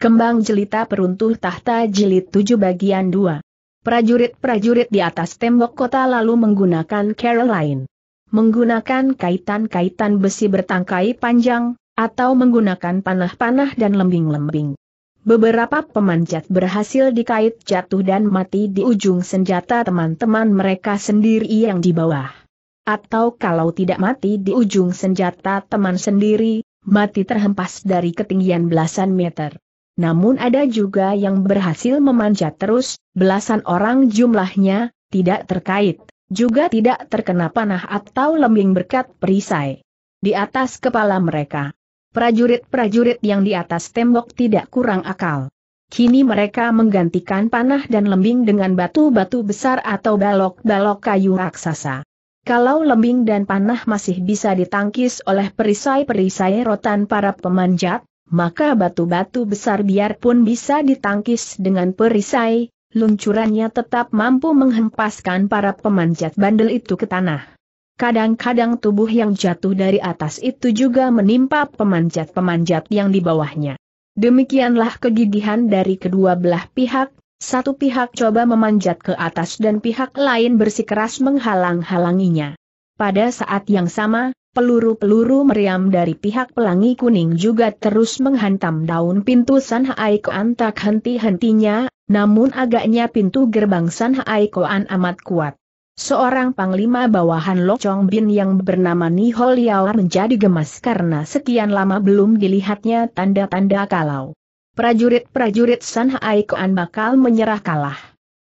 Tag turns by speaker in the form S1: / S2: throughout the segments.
S1: Kembang jelita peruntuh tahta jilid 7 bagian 2. Prajurit-prajurit di atas tembok kota lalu menggunakan Caroline. Menggunakan kaitan-kaitan besi bertangkai panjang, atau menggunakan panah-panah dan lembing-lembing. Beberapa pemanjat berhasil dikait jatuh dan mati di ujung senjata teman-teman mereka sendiri yang di bawah. Atau kalau tidak mati di ujung senjata teman sendiri, mati terhempas dari ketinggian belasan meter namun ada juga yang berhasil memanjat terus, belasan orang jumlahnya, tidak terkait, juga tidak terkena panah atau lembing berkat perisai. Di atas kepala mereka, prajurit-prajurit yang di atas tembok tidak kurang akal. Kini mereka menggantikan panah dan lembing dengan batu-batu besar atau balok-balok kayu raksasa. Kalau lembing dan panah masih bisa ditangkis oleh perisai-perisai rotan para pemanjat, maka batu-batu besar biarpun bisa ditangkis dengan perisai, luncurannya tetap mampu menghempaskan para pemanjat bandel itu ke tanah. Kadang-kadang tubuh yang jatuh dari atas itu juga menimpa pemanjat-pemanjat yang di bawahnya. Demikianlah kegigihan dari kedua belah pihak, satu pihak coba memanjat ke atas dan pihak lain bersikeras menghalang-halanginya. Pada saat yang sama, Peluru-peluru meriam dari pihak pelangi kuning juga terus menghantam daun pintu San Haikoan tak henti-hentinya, namun agaknya pintu gerbang San Haikoan amat kuat. Seorang panglima bawahan Lo Chong Bin yang bernama Nihol Liao menjadi gemas karena sekian lama belum dilihatnya tanda-tanda kalau prajurit-prajurit San Haikoan bakal menyerah kalah.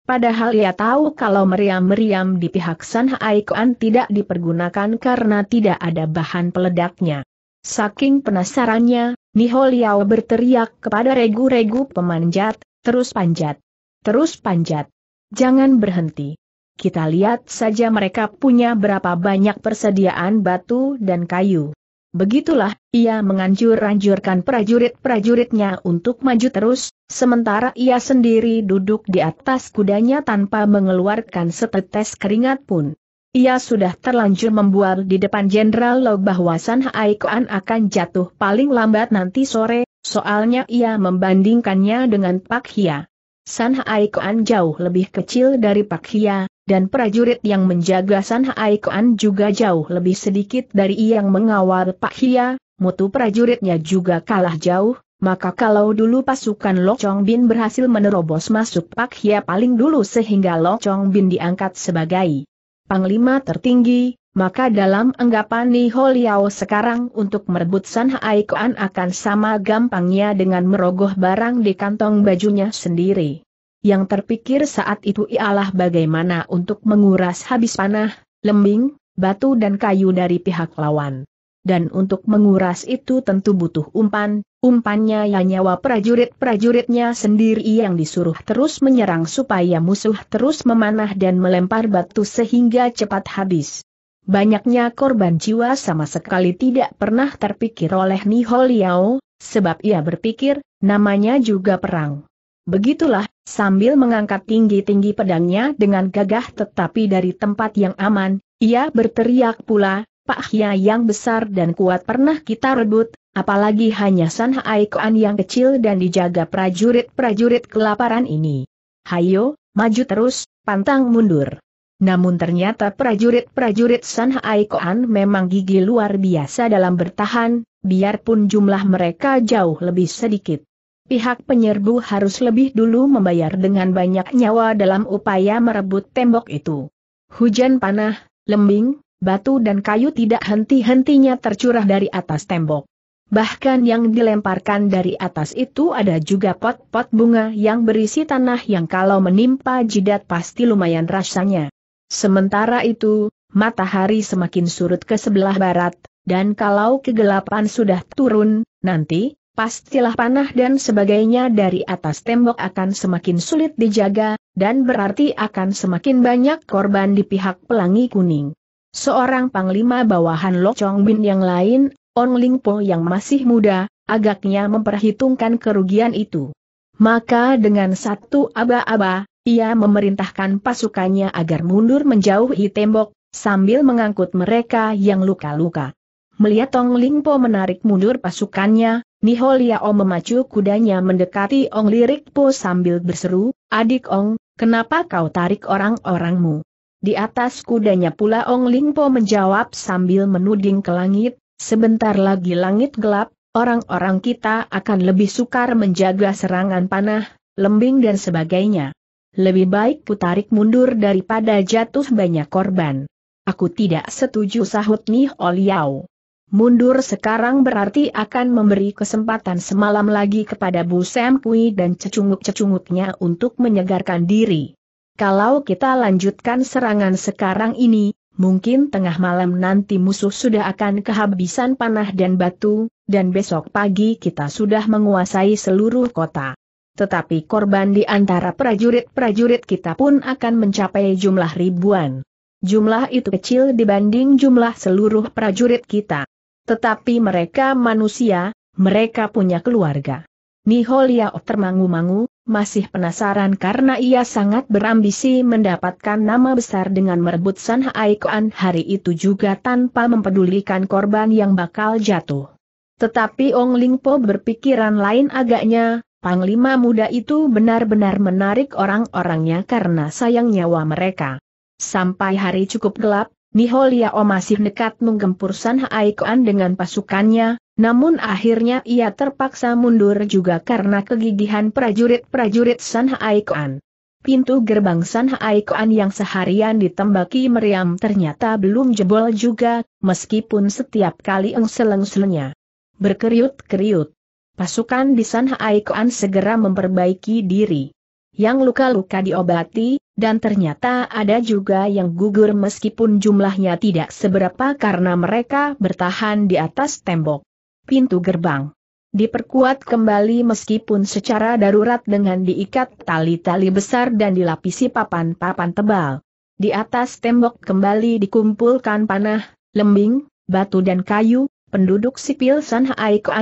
S1: Padahal ia tahu kalau meriam-meriam di pihak San Haikuan tidak dipergunakan karena tidak ada bahan peledaknya. Saking penasarannya, Niho Liao berteriak kepada regu-regu pemanjat, terus panjat. Terus panjat. Jangan berhenti. Kita lihat saja mereka punya berapa banyak persediaan batu dan kayu. Begitulah, ia menganjur-anjurkan prajurit-prajuritnya untuk maju terus, sementara ia sendiri duduk di atas kudanya tanpa mengeluarkan setetes keringat pun. Ia sudah terlanjur membual di depan Jenderal Lo bahwa San Haikuan akan jatuh paling lambat nanti sore, soalnya ia membandingkannya dengan Pak Hia. San Haikuan jauh lebih kecil dari Pak Hia, dan prajurit yang menjaga San Haikuan juga jauh lebih sedikit dari yang mengawal Pak Hia, mutu prajuritnya juga kalah jauh, maka kalau dulu pasukan Chong Bin berhasil menerobos masuk Pak Hia paling dulu sehingga Chong Bin diangkat sebagai panglima tertinggi, maka dalam anggapan Niho Liao sekarang untuk merebut San Haikuan akan sama gampangnya dengan merogoh barang di kantong bajunya sendiri yang terpikir saat itu ialah bagaimana untuk menguras habis panah, lembing, batu dan kayu dari pihak lawan. Dan untuk menguras itu tentu butuh umpan, umpannya ya nyawa prajurit-prajuritnya sendiri yang disuruh terus menyerang supaya musuh terus memanah dan melempar batu sehingga cepat habis. Banyaknya korban jiwa sama sekali tidak pernah terpikir oleh Niholiao, sebab ia berpikir, namanya juga perang. Begitulah, sambil mengangkat tinggi-tinggi pedangnya dengan gagah tetapi dari tempat yang aman, ia berteriak pula, Pak Hia yang besar dan kuat pernah kita rebut, apalagi hanya San Hai yang kecil dan dijaga prajurit-prajurit kelaparan ini. Hayo, maju terus, pantang mundur. Namun ternyata prajurit-prajurit San Hai memang gigi luar biasa dalam bertahan, biarpun jumlah mereka jauh lebih sedikit pihak penyerbu harus lebih dulu membayar dengan banyak nyawa dalam upaya merebut tembok itu. Hujan panah, lembing, batu dan kayu tidak henti-hentinya tercurah dari atas tembok. Bahkan yang dilemparkan dari atas itu ada juga pot-pot bunga yang berisi tanah yang kalau menimpa jidat pasti lumayan rasanya. Sementara itu, matahari semakin surut ke sebelah barat, dan kalau kegelapan sudah turun, nanti, pastilah panah dan sebagainya dari atas tembok akan semakin sulit dijaga, dan berarti akan semakin banyak korban di pihak pelangi kuning. Seorang panglima bawahan Lok Chong Bin yang lain, Ong Ling Po yang masih muda, agaknya memperhitungkan kerugian itu. Maka dengan satu aba-aba, ia memerintahkan pasukannya agar mundur menjauhi tembok, sambil mengangkut mereka yang luka-luka. Melihat Tong Lingpo menarik mundur pasukannya, Niho Liao memacu kudanya mendekati Ong Lirik Po sambil berseru, Adik Ong, kenapa kau tarik orang-orangmu? Di atas kudanya pula Ong Ling Po menjawab sambil menuding ke langit, sebentar lagi langit gelap, orang-orang kita akan lebih sukar menjaga serangan panah, lembing dan sebagainya. Lebih baik ku tarik mundur daripada jatuh banyak korban. Aku tidak setuju sahut Nih Liao. Mundur sekarang berarti akan memberi kesempatan semalam lagi kepada Bu Sam Kui dan cecunguk-cecunguknya untuk menyegarkan diri. Kalau kita lanjutkan serangan sekarang ini, mungkin tengah malam nanti musuh sudah akan kehabisan panah dan batu, dan besok pagi kita sudah menguasai seluruh kota. Tetapi korban di antara prajurit-prajurit kita pun akan mencapai jumlah ribuan. Jumlah itu kecil dibanding jumlah seluruh prajurit kita. Tetapi mereka manusia, mereka punya keluarga. Niholia termangu-mangu, masih penasaran karena ia sangat berambisi mendapatkan nama besar dengan merebut San Haikuan hari itu juga tanpa mempedulikan korban yang bakal jatuh. Tetapi Ong Lingpo berpikiran lain agaknya, Panglima muda itu benar-benar menarik orang-orangnya karena sayang nyawa mereka. Sampai hari cukup gelap, Niholia Niholiao masih nekat menggempur San Haikuan dengan pasukannya, namun akhirnya ia terpaksa mundur juga karena kegigihan prajurit-prajurit San Haikuan. Pintu gerbang San Haikuan yang seharian ditembaki meriam ternyata belum jebol juga, meskipun setiap kali engsel-engselnya berkeriut-keriut. Pasukan di San Haikuan segera memperbaiki diri. Yang luka-luka diobati, dan ternyata ada juga yang gugur meskipun jumlahnya tidak seberapa karena mereka bertahan di atas tembok. Pintu gerbang. Diperkuat kembali meskipun secara darurat dengan diikat tali-tali besar dan dilapisi papan-papan tebal. Di atas tembok kembali dikumpulkan panah, lembing, batu dan kayu, penduduk sipil San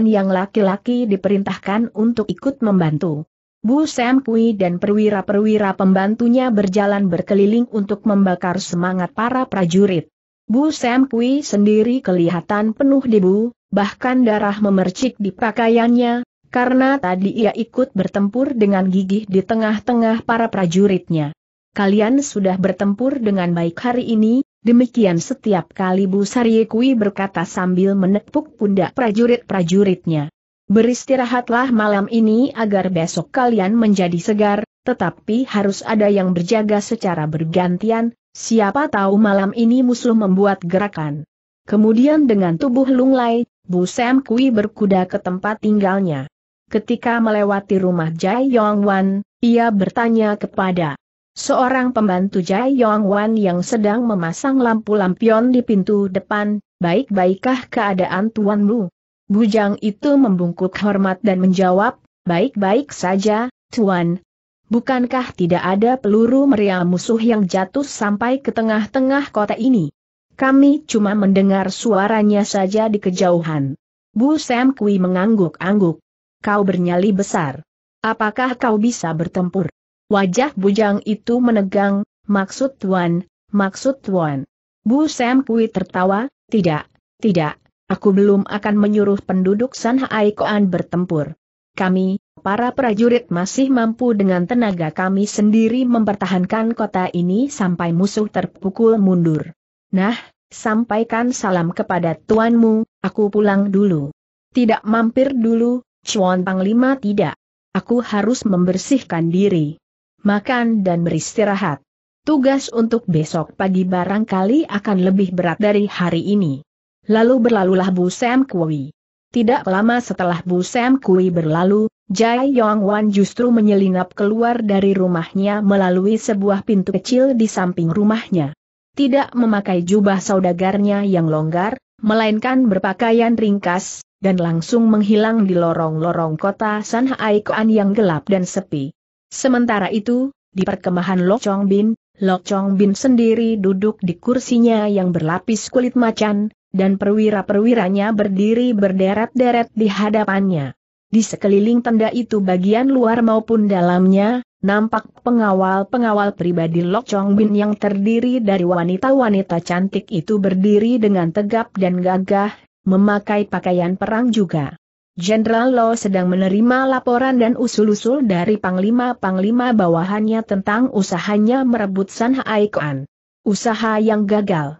S1: yang laki-laki diperintahkan untuk ikut membantu. Bu Sam Kui dan perwira-perwira pembantunya berjalan berkeliling untuk membakar semangat para prajurit. Bu Sam Kui sendiri kelihatan penuh debu, bahkan darah memercik di pakaiannya, karena tadi ia ikut bertempur dengan gigih di tengah-tengah para prajuritnya. Kalian sudah bertempur dengan baik hari ini, demikian setiap kali Bu Sarie Kui berkata sambil menepuk pundak prajurit-prajuritnya. Beristirahatlah malam ini agar besok kalian menjadi segar, tetapi harus ada yang berjaga secara bergantian, siapa tahu malam ini musuh membuat gerakan. Kemudian dengan tubuh lunglai, Bu Sam Kui berkuda ke tempat tinggalnya. Ketika melewati rumah Jai Yong Wan, ia bertanya kepada seorang pembantu Jai Yong Wan yang sedang memasang lampu lampion di pintu depan, baik-baikkah keadaan tuanmu? Bujang itu membungkuk hormat dan menjawab, baik-baik saja, Tuan. Bukankah tidak ada peluru meriam musuh yang jatuh sampai ke tengah-tengah kota ini? Kami cuma mendengar suaranya saja di kejauhan. Bu Sam Kui mengangguk-angguk. Kau bernyali besar. Apakah kau bisa bertempur? Wajah bujang itu menegang, maksud Tuan, maksud Tuan. Bu Sam Kui tertawa, tidak, tidak, Aku belum akan menyuruh penduduk Sanhai Koan bertempur. Kami, para prajurit masih mampu dengan tenaga kami sendiri mempertahankan kota ini sampai musuh terpukul mundur. Nah, sampaikan salam kepada tuanmu, aku pulang dulu. Tidak mampir dulu, Chuan Panglima tidak. Aku harus membersihkan diri. Makan dan beristirahat. Tugas untuk besok pagi barangkali akan lebih berat dari hari ini. Lalu berlalulah Bu Sam Kui. Tidak lama setelah Bu Sam Kui berlalu, Jai Yong Wan justru menyelinap keluar dari rumahnya melalui sebuah pintu kecil di samping rumahnya. Tidak memakai jubah saudagarnya yang longgar, melainkan berpakaian ringkas, dan langsung menghilang di lorong-lorong kota Sanhai Koan yang gelap dan sepi. Sementara itu, di perkemahan Lok Chong Bin, Lok Chong Bin sendiri duduk di kursinya yang berlapis kulit macan, dan perwira-perwiranya berdiri berderet-deret di hadapannya. Di sekeliling tenda itu bagian luar maupun dalamnya, nampak pengawal-pengawal pribadi Lok Chong Bin yang terdiri dari wanita-wanita cantik itu berdiri dengan tegap dan gagah, memakai pakaian perang juga. Jenderal Lo sedang menerima laporan dan usul-usul dari panglima-panglima bawahannya tentang usahanya merebut San Haikuan. Usaha yang gagal.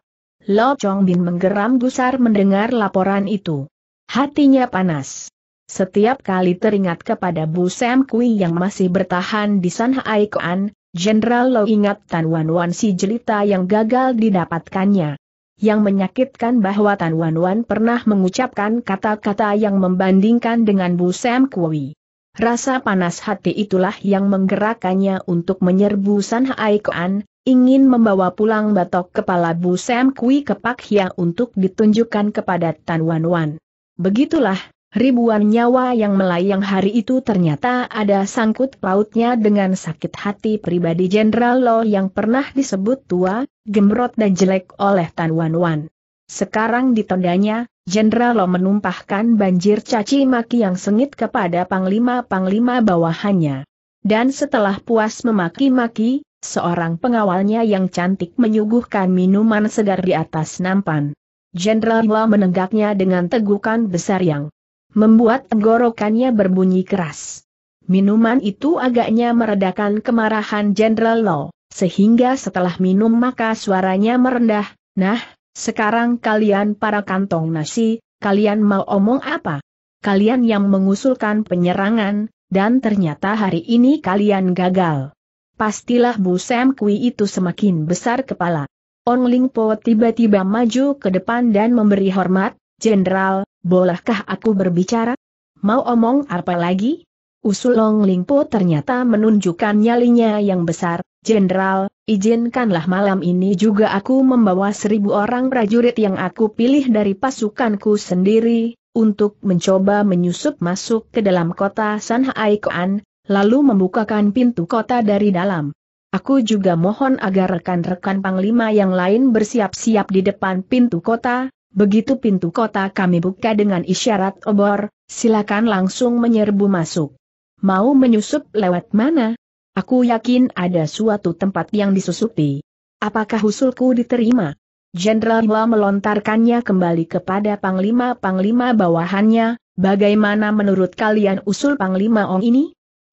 S1: Lo Chong Bin menggeram gusar mendengar laporan itu. Hatinya panas. Setiap kali teringat kepada Bu Sam Kui yang masih bertahan di San Haikoan, Jenderal Lo ingat Tan Wan Wan si jelita yang gagal didapatkannya. Yang menyakitkan bahwa Tan Wan Wan pernah mengucapkan kata-kata yang membandingkan dengan Bu Sam Kui. Rasa panas hati itulah yang menggerakkannya untuk menyerbu San Haikoan, ingin membawa pulang batok kepala Bu Sam Kui ke Pak Hia untuk ditunjukkan kepada Tan Wan Wan. Begitulah, ribuan nyawa yang melayang hari itu ternyata ada sangkut pautnya dengan sakit hati pribadi Jenderal Lo yang pernah disebut tua, gemrot dan jelek oleh Tan Wan Wan. Sekarang ditandanya, Jenderal Lo menumpahkan banjir caci maki yang sengit kepada panglima-panglima bawahannya. Dan setelah puas memaki-maki, Seorang pengawalnya yang cantik menyuguhkan minuman segar di atas nampan. Jenderal Hua menegaknya dengan tegukan besar yang membuat tenggorokannya berbunyi keras. Minuman itu agaknya meredakan kemarahan Jenderal Law, sehingga setelah minum maka suaranya merendah, nah, sekarang kalian para kantong nasi, kalian mau omong apa? Kalian yang mengusulkan penyerangan, dan ternyata hari ini kalian gagal. Pastilah Bu Sam Kui itu semakin besar kepala. Ong Ling Po tiba-tiba maju ke depan dan memberi hormat, Jenderal, bolehkah aku berbicara? Mau omong apa lagi? Usul Ong Ling Po ternyata menunjukkan nyalinya yang besar, Jenderal, izinkanlah malam ini juga aku membawa seribu orang prajurit yang aku pilih dari pasukanku sendiri, untuk mencoba menyusup masuk ke dalam kota Sanhaikoan, lalu membukakan pintu kota dari dalam. Aku juga mohon agar rekan-rekan panglima yang lain bersiap-siap di depan pintu kota, begitu pintu kota kami buka dengan isyarat obor, silakan langsung menyerbu masuk. Mau menyusup lewat mana? Aku yakin ada suatu tempat yang disusupi. Apakah usulku diterima? Jenderal Hua melontarkannya kembali kepada panglima-panglima bawahannya, bagaimana menurut kalian usul panglima Ong ini?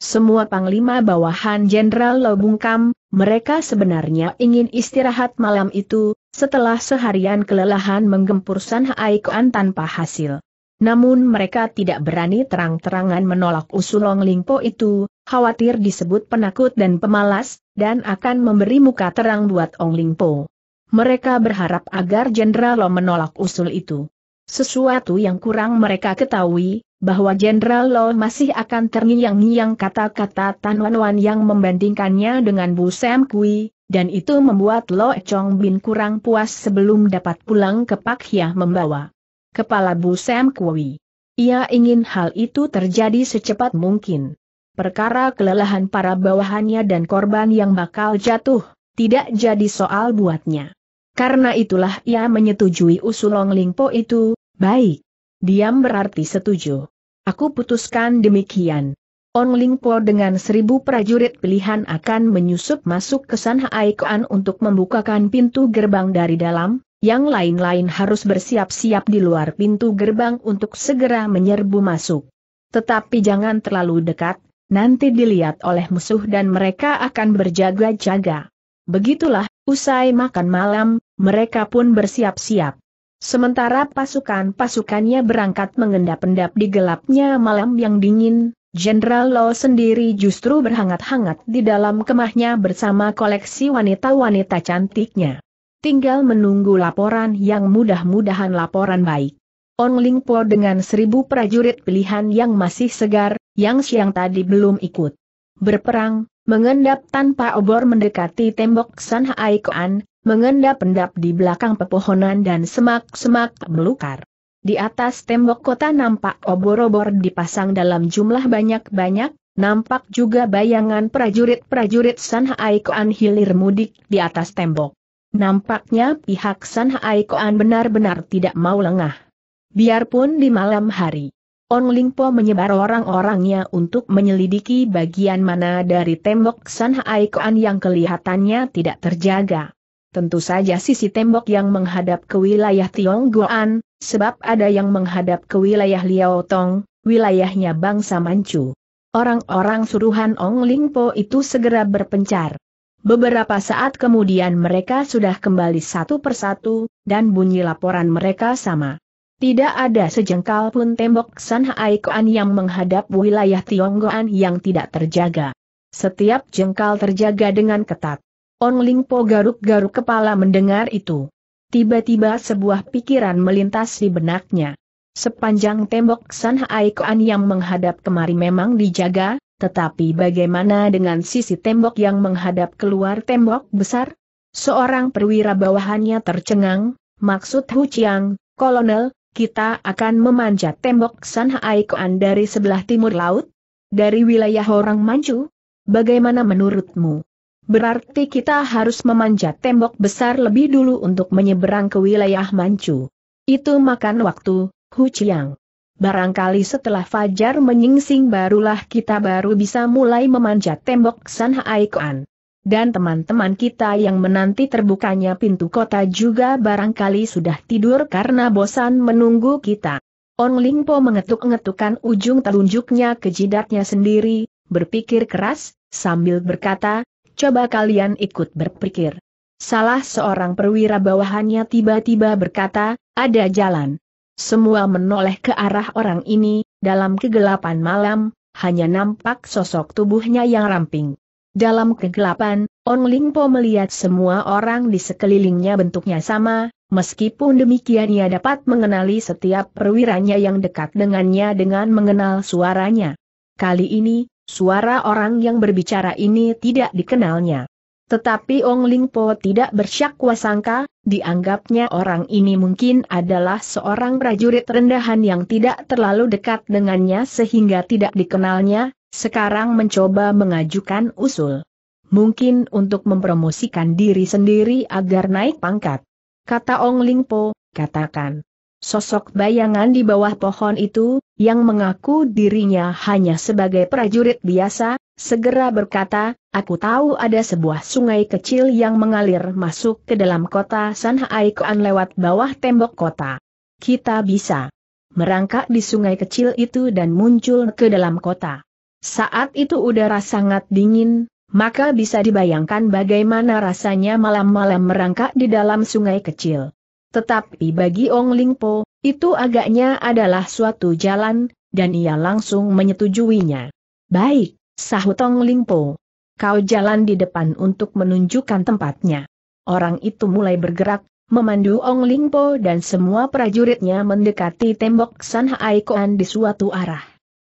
S1: Semua panglima bawahan Jenderal Lobungkam, mereka sebenarnya ingin istirahat malam itu, setelah seharian kelelahan menggempur Sanhaikoan tanpa hasil. Namun mereka tidak berani terang-terangan menolak usul Long Lingpo itu, khawatir disebut penakut dan pemalas, dan akan memberi muka terang buat Ong Lingpo. Mereka berharap agar Jenderal Lo menolak usul itu. Sesuatu yang kurang mereka ketahui, bahwa Jenderal Lo masih akan terngiang-ngiang kata-kata Tan Wan Wan yang membandingkannya dengan Bu Sam Kui, dan itu membuat Lo Chong Bin kurang puas sebelum dapat pulang ke Pak Hiah membawa kepala Bu Sam Kui. Ia ingin hal itu terjadi secepat mungkin. Perkara kelelahan para bawahannya dan korban yang bakal jatuh, tidak jadi soal buatnya. Karena itulah ia menyetujui usul Long Lingpo itu, baik. Diam berarti setuju. Aku putuskan demikian. On Lingpo dengan seribu prajurit pilihan akan menyusup masuk ke San Kuan untuk membukakan pintu gerbang dari dalam, yang lain-lain harus bersiap-siap di luar pintu gerbang untuk segera menyerbu masuk. Tetapi jangan terlalu dekat, nanti dilihat oleh musuh dan mereka akan berjaga-jaga. Begitulah, usai makan malam, mereka pun bersiap-siap. Sementara pasukan-pasukannya berangkat mengendap-endap di gelapnya malam yang dingin, Jenderal Lo sendiri justru berhangat-hangat di dalam kemahnya bersama koleksi wanita-wanita cantiknya. Tinggal menunggu laporan yang mudah-mudahan laporan baik. On Ling Po dengan seribu prajurit pilihan yang masih segar, yang siang tadi belum ikut. Berperang, mengendap tanpa obor mendekati tembok San Hai mengendap-endap di belakang pepohonan dan semak-semak melukar. Di atas tembok kota nampak obor-obor dipasang dalam jumlah banyak-banyak, nampak juga bayangan prajurit-prajurit Sanhai Koan hilir mudik di atas tembok. Nampaknya pihak Sanhai Koan benar-benar tidak mau lengah. Biarpun di malam hari. On Lingpo menyebar orang-orangnya untuk menyelidiki bagian mana dari tembok San Haikoan yang kelihatannya tidak terjaga. Tentu saja sisi tembok yang menghadap ke wilayah Tionggoan, sebab ada yang menghadap ke wilayah Liaotong, wilayahnya bangsa Manchu. Orang-orang suruhan Ong Lingpo itu segera berpencar. Beberapa saat kemudian mereka sudah kembali satu persatu, dan bunyi laporan mereka sama. Tidak ada sejengkal pun tembok Sanhai Kuan yang menghadap wilayah Tionggoan yang tidak terjaga. Setiap jengkal terjaga dengan ketat. On Lingpo garuk-garuk kepala mendengar itu. Tiba-tiba sebuah pikiran melintas di benaknya. Sepanjang tembok San Haikoan yang menghadap kemari memang dijaga, tetapi bagaimana dengan sisi tembok yang menghadap keluar tembok besar? Seorang perwira bawahannya tercengang, maksud Hu Chiang, kolonel, kita akan memanjat tembok San Haikoan dari sebelah timur laut? Dari wilayah orang Manchu? Bagaimana menurutmu? Berarti kita harus memanjat tembok besar lebih dulu untuk menyeberang ke wilayah Manchu. Itu makan waktu, Hu Chiang. Barangkali setelah Fajar menyingsing barulah kita baru bisa mulai memanjat tembok San Haikuan. Dan teman-teman kita yang menanti terbukanya pintu kota juga barangkali sudah tidur karena bosan menunggu kita. Ong Lingpo mengetuk-ngetukan ujung telunjuknya ke jidatnya sendiri, berpikir keras, sambil berkata, coba kalian ikut berpikir. Salah seorang perwira bawahannya tiba-tiba berkata, ada jalan. Semua menoleh ke arah orang ini, dalam kegelapan malam, hanya nampak sosok tubuhnya yang ramping. Dalam kegelapan, On Lingpo melihat semua orang di sekelilingnya bentuknya sama, meskipun demikian ia dapat mengenali setiap perwiranya yang dekat dengannya dengan mengenal suaranya. Kali ini, Suara orang yang berbicara ini tidak dikenalnya. Tetapi Ong Ling Po tidak bersyakwa sangka, dianggapnya orang ini mungkin adalah seorang prajurit rendahan yang tidak terlalu dekat dengannya sehingga tidak dikenalnya, sekarang mencoba mengajukan usul. Mungkin untuk mempromosikan diri sendiri agar naik pangkat. Kata Ong Ling Po, katakan sosok bayangan di bawah pohon itu, yang mengaku dirinya hanya sebagai prajurit biasa, segera berkata, aku tahu ada sebuah sungai kecil yang mengalir masuk ke dalam kota Sanhai lewat bawah tembok kota. Kita bisa merangkak di sungai kecil itu dan muncul ke dalam kota. Saat itu udara sangat dingin, maka bisa dibayangkan bagaimana rasanya malam-malam merangkak di dalam sungai kecil. Tetapi bagi Ong Lingpo, itu agaknya adalah suatu jalan, dan ia langsung menyetujuinya. Baik, sahut Ong Lingpo. Kau jalan di depan untuk menunjukkan tempatnya. Orang itu mulai bergerak, memandu Ong Lingpo dan semua prajuritnya mendekati tembok San Hai di suatu arah.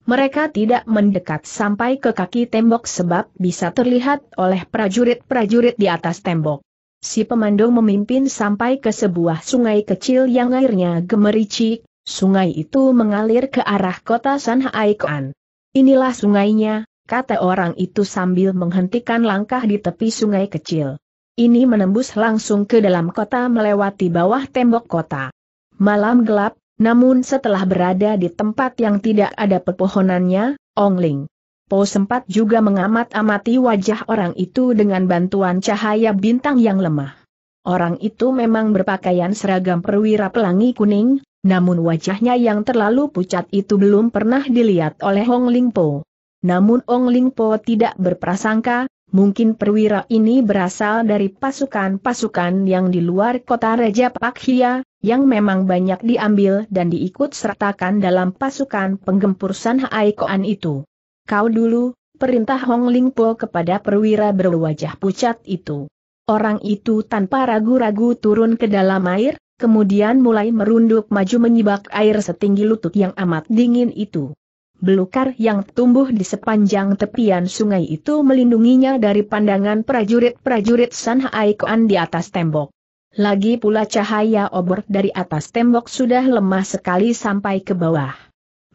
S1: Mereka tidak mendekat sampai ke kaki tembok sebab bisa terlihat oleh prajurit-prajurit di atas tembok si pemandu memimpin sampai ke sebuah sungai kecil yang airnya gemericik, sungai itu mengalir ke arah kota Sanhaikuan. Inilah sungainya, kata orang itu sambil menghentikan langkah di tepi sungai kecil. Ini menembus langsung ke dalam kota melewati bawah tembok kota. Malam gelap, namun setelah berada di tempat yang tidak ada pepohonannya, Ling. Po sempat juga mengamat-amati wajah orang itu dengan bantuan cahaya bintang yang lemah. Orang itu memang berpakaian seragam perwira pelangi kuning, namun wajahnya yang terlalu pucat itu belum pernah dilihat oleh Hong Ling Po. Namun Hong Ling Po tidak berprasangka, mungkin perwira ini berasal dari pasukan-pasukan yang di luar kota Raja Hia, yang memang banyak diambil dan diikut sertakan dalam pasukan penggempur San Hai itu. Kau dulu, perintah Hong Ling Po kepada perwira berwajah pucat itu. Orang itu tanpa ragu-ragu turun ke dalam air, kemudian mulai merunduk maju menyibak air setinggi lutut yang amat dingin itu. Belukar yang tumbuh di sepanjang tepian sungai itu melindunginya dari pandangan prajurit-prajurit San Haikuan di atas tembok. Lagi pula cahaya obor dari atas tembok sudah lemah sekali sampai ke bawah.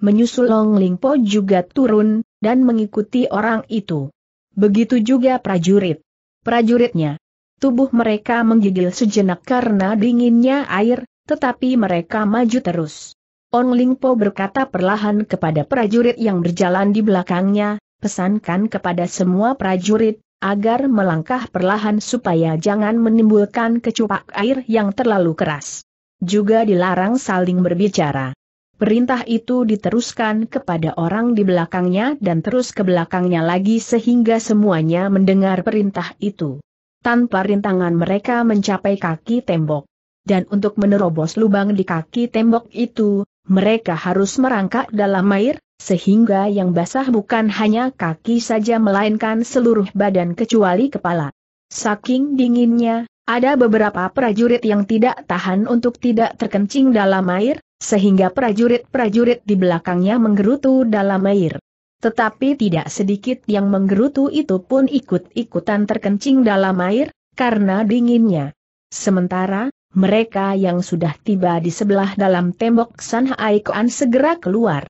S1: Menyusul Long Lingpo juga turun, dan mengikuti orang itu. Begitu juga prajurit. Prajuritnya. Tubuh mereka menggigil sejenak karena dinginnya air, tetapi mereka maju terus. Ong Lingpo berkata perlahan kepada prajurit yang berjalan di belakangnya, pesankan kepada semua prajurit, agar melangkah perlahan supaya jangan menimbulkan kecupak air yang terlalu keras. Juga dilarang saling berbicara. Perintah itu diteruskan kepada orang di belakangnya dan terus ke belakangnya lagi sehingga semuanya mendengar perintah itu. Tanpa rintangan mereka mencapai kaki tembok. Dan untuk menerobos lubang di kaki tembok itu, mereka harus merangkak dalam air, sehingga yang basah bukan hanya kaki saja melainkan seluruh badan kecuali kepala. Saking dinginnya, ada beberapa prajurit yang tidak tahan untuk tidak terkencing dalam air, sehingga prajurit-prajurit di belakangnya menggerutu dalam air. Tetapi tidak sedikit yang menggerutu itu pun ikut-ikutan terkencing dalam air, karena dinginnya. Sementara, mereka yang sudah tiba di sebelah dalam tembok San Haikuan segera keluar.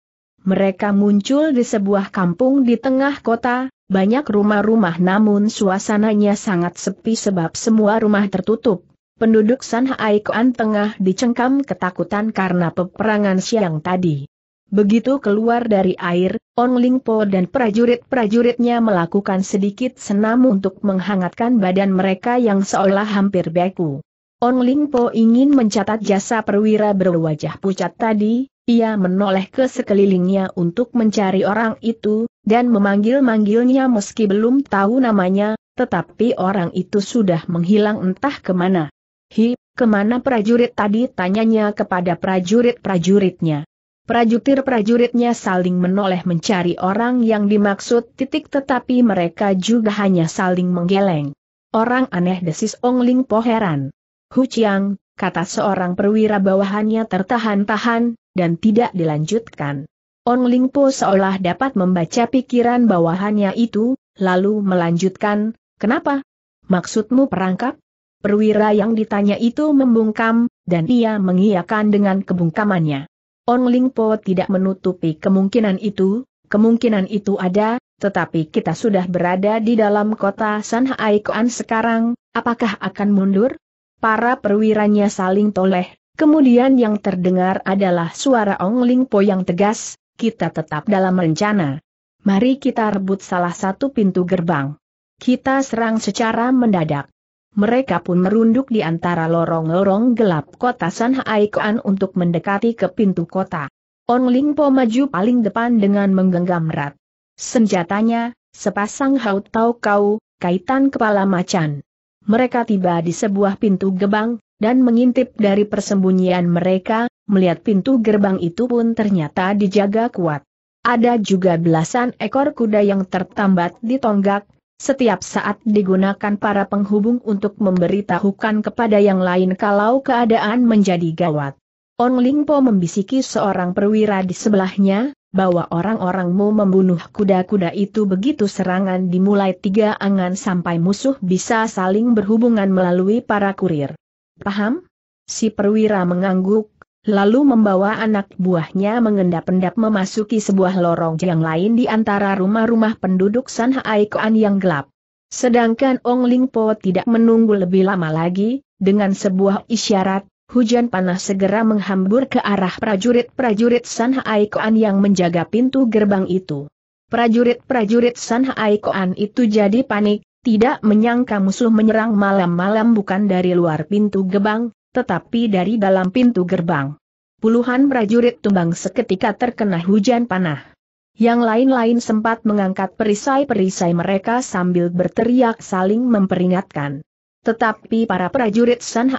S1: Mereka muncul di sebuah kampung di tengah kota, banyak rumah-rumah namun suasananya sangat sepi sebab semua rumah tertutup. Penduduk Sanhaikuan tengah dicengkam ketakutan karena peperangan siang tadi. Begitu keluar dari air, Ong Ling Po dan prajurit-prajuritnya melakukan sedikit senam untuk menghangatkan badan mereka yang seolah hampir beku. Ong Ling Po ingin mencatat jasa perwira berwajah pucat tadi, ia menoleh ke sekelilingnya untuk mencari orang itu, dan memanggil-manggilnya meski belum tahu namanya, tetapi orang itu sudah menghilang entah kemana. Hi, kemana prajurit tadi tanyanya kepada prajurit-prajuritnya. prajurit prajuritnya saling menoleh mencari orang yang dimaksud titik tetapi mereka juga hanya saling menggeleng. Orang aneh desis Ong Ling Po heran. Hu Chiang, kata seorang perwira bawahannya tertahan-tahan, dan tidak dilanjutkan. On Ling Po seolah dapat membaca pikiran bawahannya itu, lalu melanjutkan, kenapa? Maksudmu perangkap? Perwira yang ditanya itu membungkam, dan ia mengiyakan dengan kebungkamannya. On Ling Po tidak menutupi kemungkinan itu, kemungkinan itu ada, tetapi kita sudah berada di dalam kota Haikuan sekarang, apakah akan mundur? Para perwiranya saling toleh, Kemudian yang terdengar adalah suara Ong Ling Po yang tegas, kita tetap dalam rencana. Mari kita rebut salah satu pintu gerbang. Kita serang secara mendadak. Mereka pun merunduk di antara lorong-lorong gelap kota San Haikuan untuk mendekati ke pintu kota. Ong Ling Po maju paling depan dengan menggenggam erat. Senjatanya, sepasang haut tau kau, kaitan kepala macan. Mereka tiba di sebuah pintu gebang, dan mengintip dari persembunyian mereka, melihat pintu gerbang itu pun ternyata dijaga kuat. Ada juga belasan ekor kuda yang tertambat di tonggak, setiap saat digunakan para penghubung untuk memberitahukan kepada yang lain kalau keadaan menjadi gawat. On Lingpo membisiki seorang perwira di sebelahnya, bahwa orang-orangmu membunuh kuda-kuda itu begitu serangan dimulai tiga angan sampai musuh bisa saling berhubungan melalui para kurir. Paham? Si perwira mengangguk, lalu membawa anak buahnya mengendap-endap memasuki sebuah lorong yang lain di antara rumah-rumah penduduk San Haikuan yang gelap. Sedangkan Ong Ling Po tidak menunggu lebih lama lagi, dengan sebuah isyarat, hujan panas segera menghambur ke arah prajurit-prajurit San Haikuan yang menjaga pintu gerbang itu. Prajurit-prajurit San Haikuan itu jadi panik, tidak menyangka musuh menyerang malam-malam bukan dari luar pintu gebang, tetapi dari dalam pintu gerbang. Puluhan prajurit tumbang seketika terkena hujan panah. Yang lain-lain sempat mengangkat perisai-perisai mereka sambil berteriak saling memperingatkan. Tetapi para prajurit San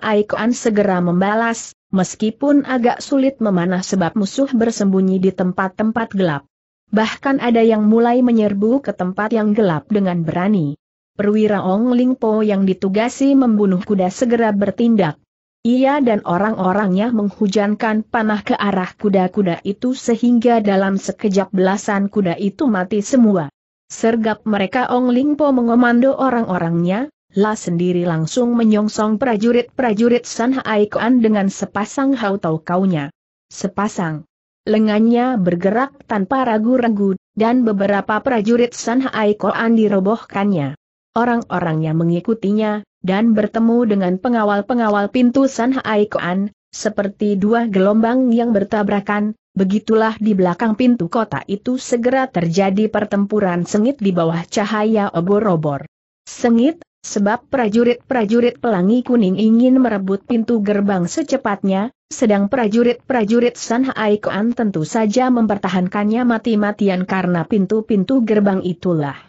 S1: segera membalas, meskipun agak sulit memanah sebab musuh bersembunyi di tempat-tempat gelap. Bahkan ada yang mulai menyerbu ke tempat yang gelap dengan berani perwira Ong Ling Po yang ditugasi membunuh kuda segera bertindak. Ia dan orang-orangnya menghujankan panah ke arah kuda-kuda itu sehingga dalam sekejap belasan kuda itu mati semua. Sergap mereka Ong Ling Po mengomando orang-orangnya, La sendiri langsung menyongsong prajurit-prajurit San Kuan dengan sepasang hau tau kaunya. Sepasang. Lengannya bergerak tanpa ragu-ragu, dan beberapa prajurit San Kuan dirobohkannya orang-orang yang mengikutinya, dan bertemu dengan pengawal-pengawal pintu San Hai seperti dua gelombang yang bertabrakan, begitulah di belakang pintu kota itu segera terjadi pertempuran sengit di bawah cahaya obor-obor. Sengit, sebab prajurit-prajurit pelangi kuning ingin merebut pintu gerbang secepatnya, sedang prajurit-prajurit San Hai tentu saja mempertahankannya mati-matian karena pintu-pintu gerbang itulah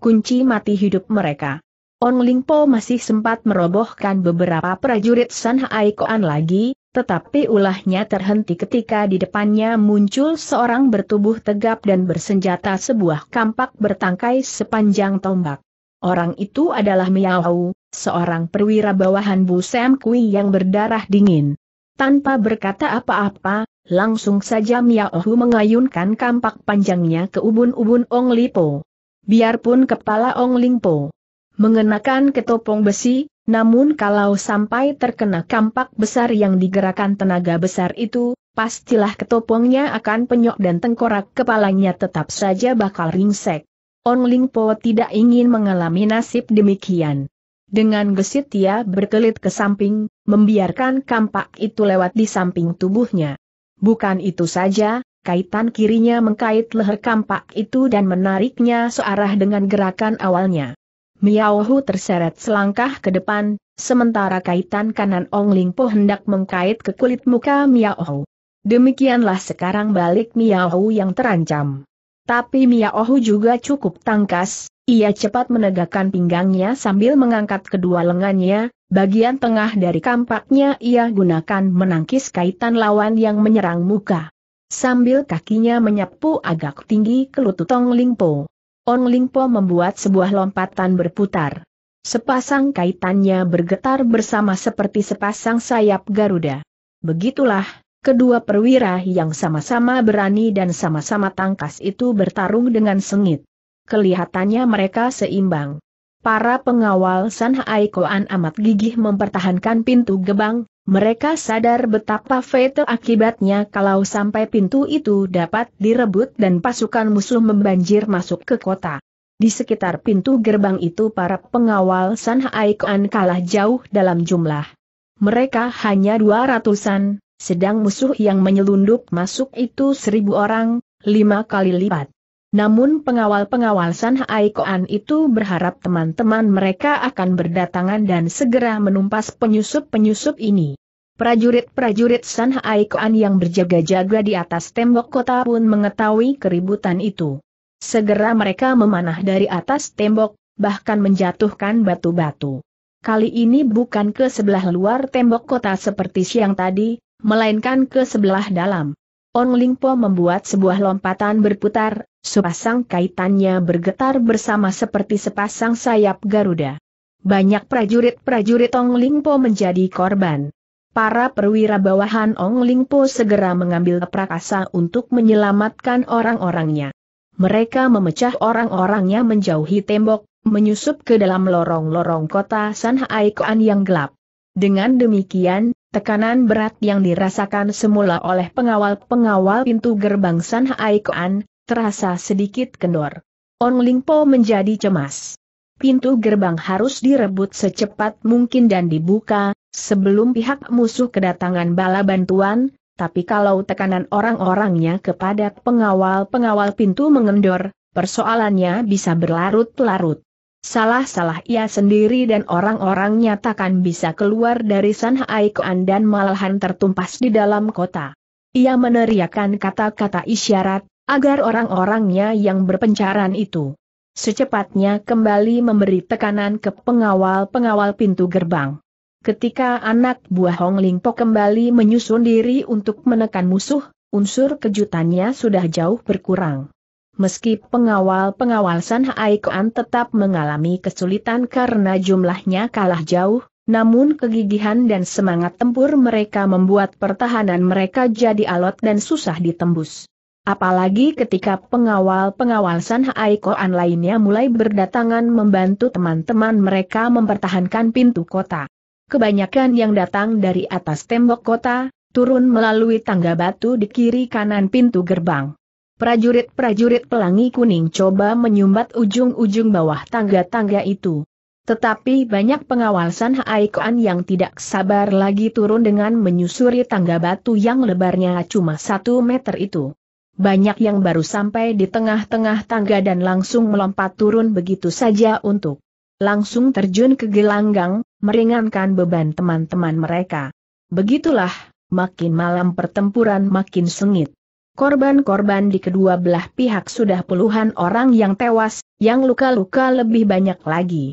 S1: kunci mati hidup mereka. Ong Ling Po masih sempat merobohkan beberapa prajurit San Hai Koan lagi, tetapi ulahnya terhenti ketika di depannya muncul seorang bertubuh tegap dan bersenjata sebuah kampak bertangkai sepanjang tombak. Orang itu adalah Miao, seorang perwira bawahan Bu Sam Kui yang berdarah dingin. Tanpa berkata apa-apa, langsung saja Miao mengayunkan kampak panjangnya ke ubun-ubun Ong Lipo biarpun kepala Ong Lingpo mengenakan ketopong besi, namun kalau sampai terkena kampak besar yang digerakkan tenaga besar itu, pastilah ketopongnya akan penyok dan tengkorak kepalanya tetap saja bakal ringsek. Ong Lingpo tidak ingin mengalami nasib demikian. Dengan gesit ia berkelit ke samping, membiarkan kampak itu lewat di samping tubuhnya. Bukan itu saja, kaitan kirinya mengkait leher kampak itu dan menariknya searah dengan gerakan awalnya. Miao terseret selangkah ke depan, sementara kaitan kanan Ong Ling Po hendak mengkait ke kulit muka Miao Demikianlah sekarang balik Miao yang terancam. Tapi Miao juga cukup tangkas, ia cepat menegakkan pinggangnya sambil mengangkat kedua lengannya, bagian tengah dari kampaknya ia gunakan menangkis kaitan lawan yang menyerang muka. Sambil kakinya menyapu agak tinggi ke lutut Ong Lingpo. Ong Lingpo membuat sebuah lompatan berputar. Sepasang kaitannya bergetar bersama seperti sepasang sayap Garuda. Begitulah, kedua perwira yang sama-sama berani dan sama-sama tangkas itu bertarung dengan sengit. Kelihatannya mereka seimbang. Para pengawal San Haikoan amat gigih mempertahankan pintu gebang, mereka sadar betapa fatal akibatnya kalau sampai pintu itu dapat direbut dan pasukan musuh membanjir masuk ke kota. Di sekitar pintu gerbang itu para pengawal San Haikuan kalah jauh dalam jumlah. Mereka hanya dua ratusan, sedang musuh yang menyelundup masuk itu seribu orang, lima kali lipat. Namun pengawal-pengawal San Haikoan itu berharap teman-teman mereka akan berdatangan dan segera menumpas penyusup-penyusup ini. Prajurit-prajurit San Haikoan yang berjaga-jaga di atas tembok kota pun mengetahui keributan itu. Segera mereka memanah dari atas tembok, bahkan menjatuhkan batu-batu. Kali ini bukan ke sebelah luar tembok kota seperti siang tadi, melainkan ke sebelah dalam. Ong Lingpo membuat sebuah lompatan berputar, Sepasang kaitannya bergetar bersama seperti sepasang sayap Garuda. Banyak prajurit-prajurit Ong Lingpo menjadi korban. Para perwira bawahan Ong Lingpo segera mengambil prakasa untuk menyelamatkan orang-orangnya. Mereka memecah orang-orangnya menjauhi tembok, menyusup ke dalam lorong-lorong kota Sanhai Koan yang gelap. Dengan demikian, tekanan berat yang dirasakan semula oleh pengawal-pengawal pintu gerbang Sanhai Koan, terasa sedikit kendor. Ong Lingpo menjadi cemas. Pintu gerbang harus direbut secepat mungkin dan dibuka, sebelum pihak musuh kedatangan bala bantuan, tapi kalau tekanan orang-orangnya kepada pengawal-pengawal pintu mengendor, persoalannya bisa berlarut-larut. Salah-salah ia sendiri dan orang-orangnya takkan bisa keluar dari sana Aikoan dan malahan tertumpas di dalam kota. Ia meneriakkan kata-kata isyarat, agar orang-orangnya yang berpencaran itu secepatnya kembali memberi tekanan ke pengawal-pengawal pintu gerbang. Ketika anak buah Hong Lingpo kembali menyusun diri untuk menekan musuh, unsur kejutannya sudah jauh berkurang. Meski pengawal-pengawal San Haikoan tetap mengalami kesulitan karena jumlahnya kalah jauh, namun kegigihan dan semangat tempur mereka membuat pertahanan mereka jadi alot dan susah ditembus. Apalagi ketika pengawal-pengawal Sanhai Koan lainnya mulai berdatangan membantu teman-teman mereka mempertahankan pintu kota. Kebanyakan yang datang dari atas tembok kota, turun melalui tangga batu di kiri kanan pintu gerbang. Prajurit-prajurit pelangi kuning coba menyumbat ujung-ujung bawah tangga-tangga itu. Tetapi banyak pengawal Sanhai Koan yang tidak sabar lagi turun dengan menyusuri tangga batu yang lebarnya cuma satu meter itu. Banyak yang baru sampai di tengah-tengah tangga dan langsung melompat turun begitu saja untuk langsung terjun ke gelanggang, meringankan beban teman-teman mereka. Begitulah, makin malam pertempuran makin sengit. Korban-korban di kedua belah pihak sudah puluhan orang yang tewas, yang luka-luka lebih banyak lagi.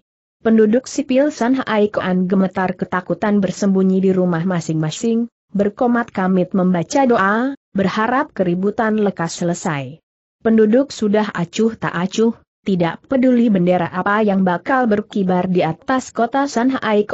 S1: Penduduk sipil San Haikoan gemetar ketakutan bersembunyi di rumah masing-masing, berkomat kamit membaca doa, berharap keributan lekas selesai. Penduduk sudah acuh tak acuh, tidak peduli bendera apa yang bakal berkibar di atas kota Sanhai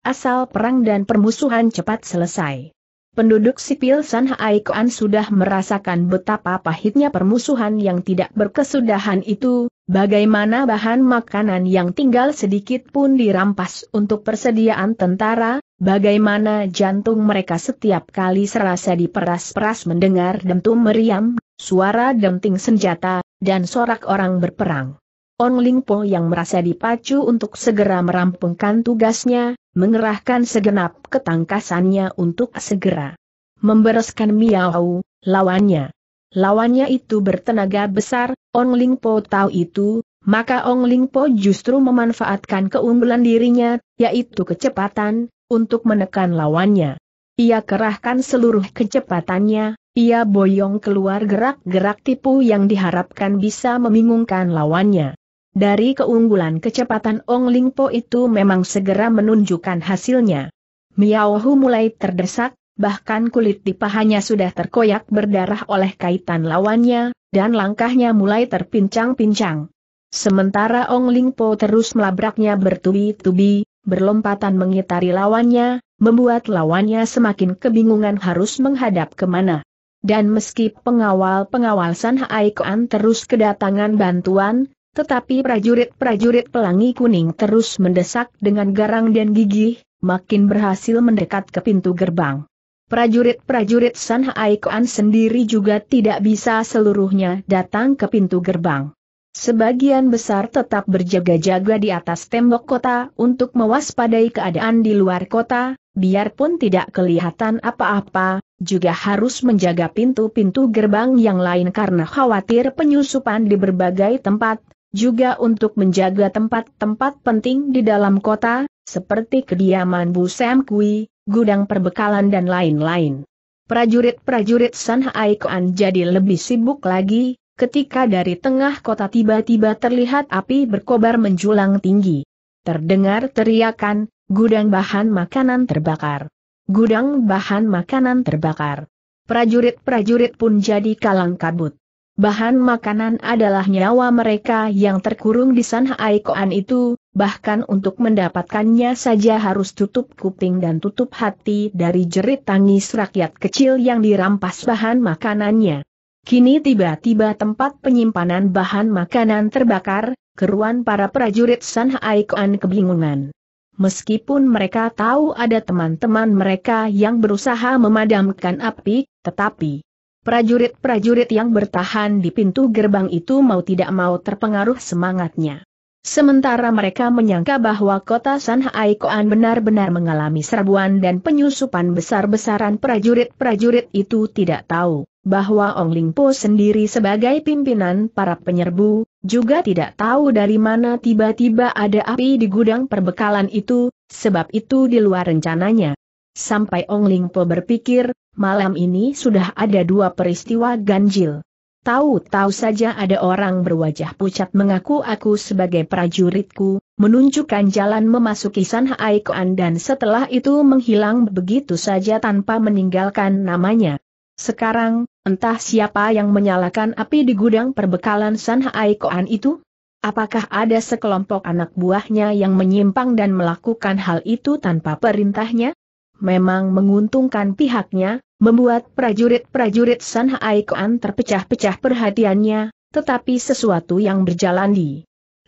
S1: asal perang dan permusuhan cepat selesai. Penduduk sipil Sanhai sudah merasakan betapa pahitnya permusuhan yang tidak berkesudahan itu, Bagaimana bahan makanan yang tinggal sedikit pun dirampas untuk persediaan tentara, bagaimana jantung mereka setiap kali serasa diperas-peras mendengar dentum meriam, suara denting senjata, dan sorak orang berperang. Ong Lingpo yang merasa dipacu untuk segera merampungkan tugasnya, mengerahkan segenap ketangkasannya untuk segera membereskan Miao, lawannya. Lawannya itu bertenaga besar, Ong Ling Po tahu itu, maka Ong Ling Po justru memanfaatkan keunggulan dirinya, yaitu kecepatan, untuk menekan lawannya. Ia kerahkan seluruh kecepatannya, ia boyong keluar gerak-gerak tipu yang diharapkan bisa membingungkan lawannya. Dari keunggulan kecepatan Ong Ling Po itu memang segera menunjukkan hasilnya. Miao Hu mulai terdesak, bahkan kulit di pahanya sudah terkoyak berdarah oleh kaitan lawannya, dan langkahnya mulai terpincang-pincang. Sementara Ong Ling Po terus melabraknya bertubi-tubi, berlompatan mengitari lawannya, membuat lawannya semakin kebingungan harus menghadap kemana. Dan meski pengawal-pengawal San Kuan terus kedatangan bantuan, tetapi prajurit-prajurit pelangi kuning terus mendesak dengan garang dan gigih, makin berhasil mendekat ke pintu gerbang. Prajurit-prajurit San Haikuan sendiri juga tidak bisa seluruhnya datang ke pintu gerbang. Sebagian besar tetap berjaga-jaga di atas tembok kota untuk mewaspadai keadaan di luar kota, biarpun tidak kelihatan apa-apa, juga harus menjaga pintu-pintu gerbang yang lain karena khawatir penyusupan di berbagai tempat, juga untuk menjaga tempat-tempat penting di dalam kota, seperti kediaman Bu Sam Kui, gudang perbekalan dan lain-lain. Prajurit-prajurit San Haikuan jadi lebih sibuk lagi, ketika dari tengah kota tiba-tiba terlihat api berkobar menjulang tinggi. Terdengar teriakan, gudang bahan makanan terbakar. Gudang bahan makanan terbakar. Prajurit-prajurit pun jadi kalang kabut. Bahan makanan adalah nyawa mereka yang terkurung di San Haikoan itu, bahkan untuk mendapatkannya saja harus tutup kuping dan tutup hati dari jerit tangis rakyat kecil yang dirampas bahan makanannya. Kini tiba-tiba tempat penyimpanan bahan makanan terbakar, keruan para prajurit San Haikoan kebingungan. Meskipun mereka tahu ada teman-teman mereka yang berusaha memadamkan api, tetapi Prajurit-prajurit yang bertahan di pintu gerbang itu mau tidak mau terpengaruh semangatnya. Sementara mereka menyangka bahwa kota Sanhai Koan benar-benar mengalami serbuan dan penyusupan besar-besaran prajurit-prajurit itu tidak tahu bahwa Ong Ling Po sendiri sebagai pimpinan para penyerbu, juga tidak tahu dari mana tiba-tiba ada api di gudang perbekalan itu, sebab itu di luar rencananya. Sampai Ong Ling Po berpikir, Malam ini sudah ada dua peristiwa ganjil. Tahu-tahu saja ada orang berwajah pucat mengaku aku sebagai prajuritku, menunjukkan jalan memasuki Sanhaikoan dan setelah itu menghilang begitu saja tanpa meninggalkan namanya. Sekarang, entah siapa yang menyalakan api di gudang perbekalan Sanhaikoan itu? Apakah ada sekelompok anak buahnya yang menyimpang dan melakukan hal itu tanpa perintahnya? memang menguntungkan pihaknya, membuat prajurit-prajurit San Haikuan terpecah-pecah perhatiannya, tetapi sesuatu yang berjalan di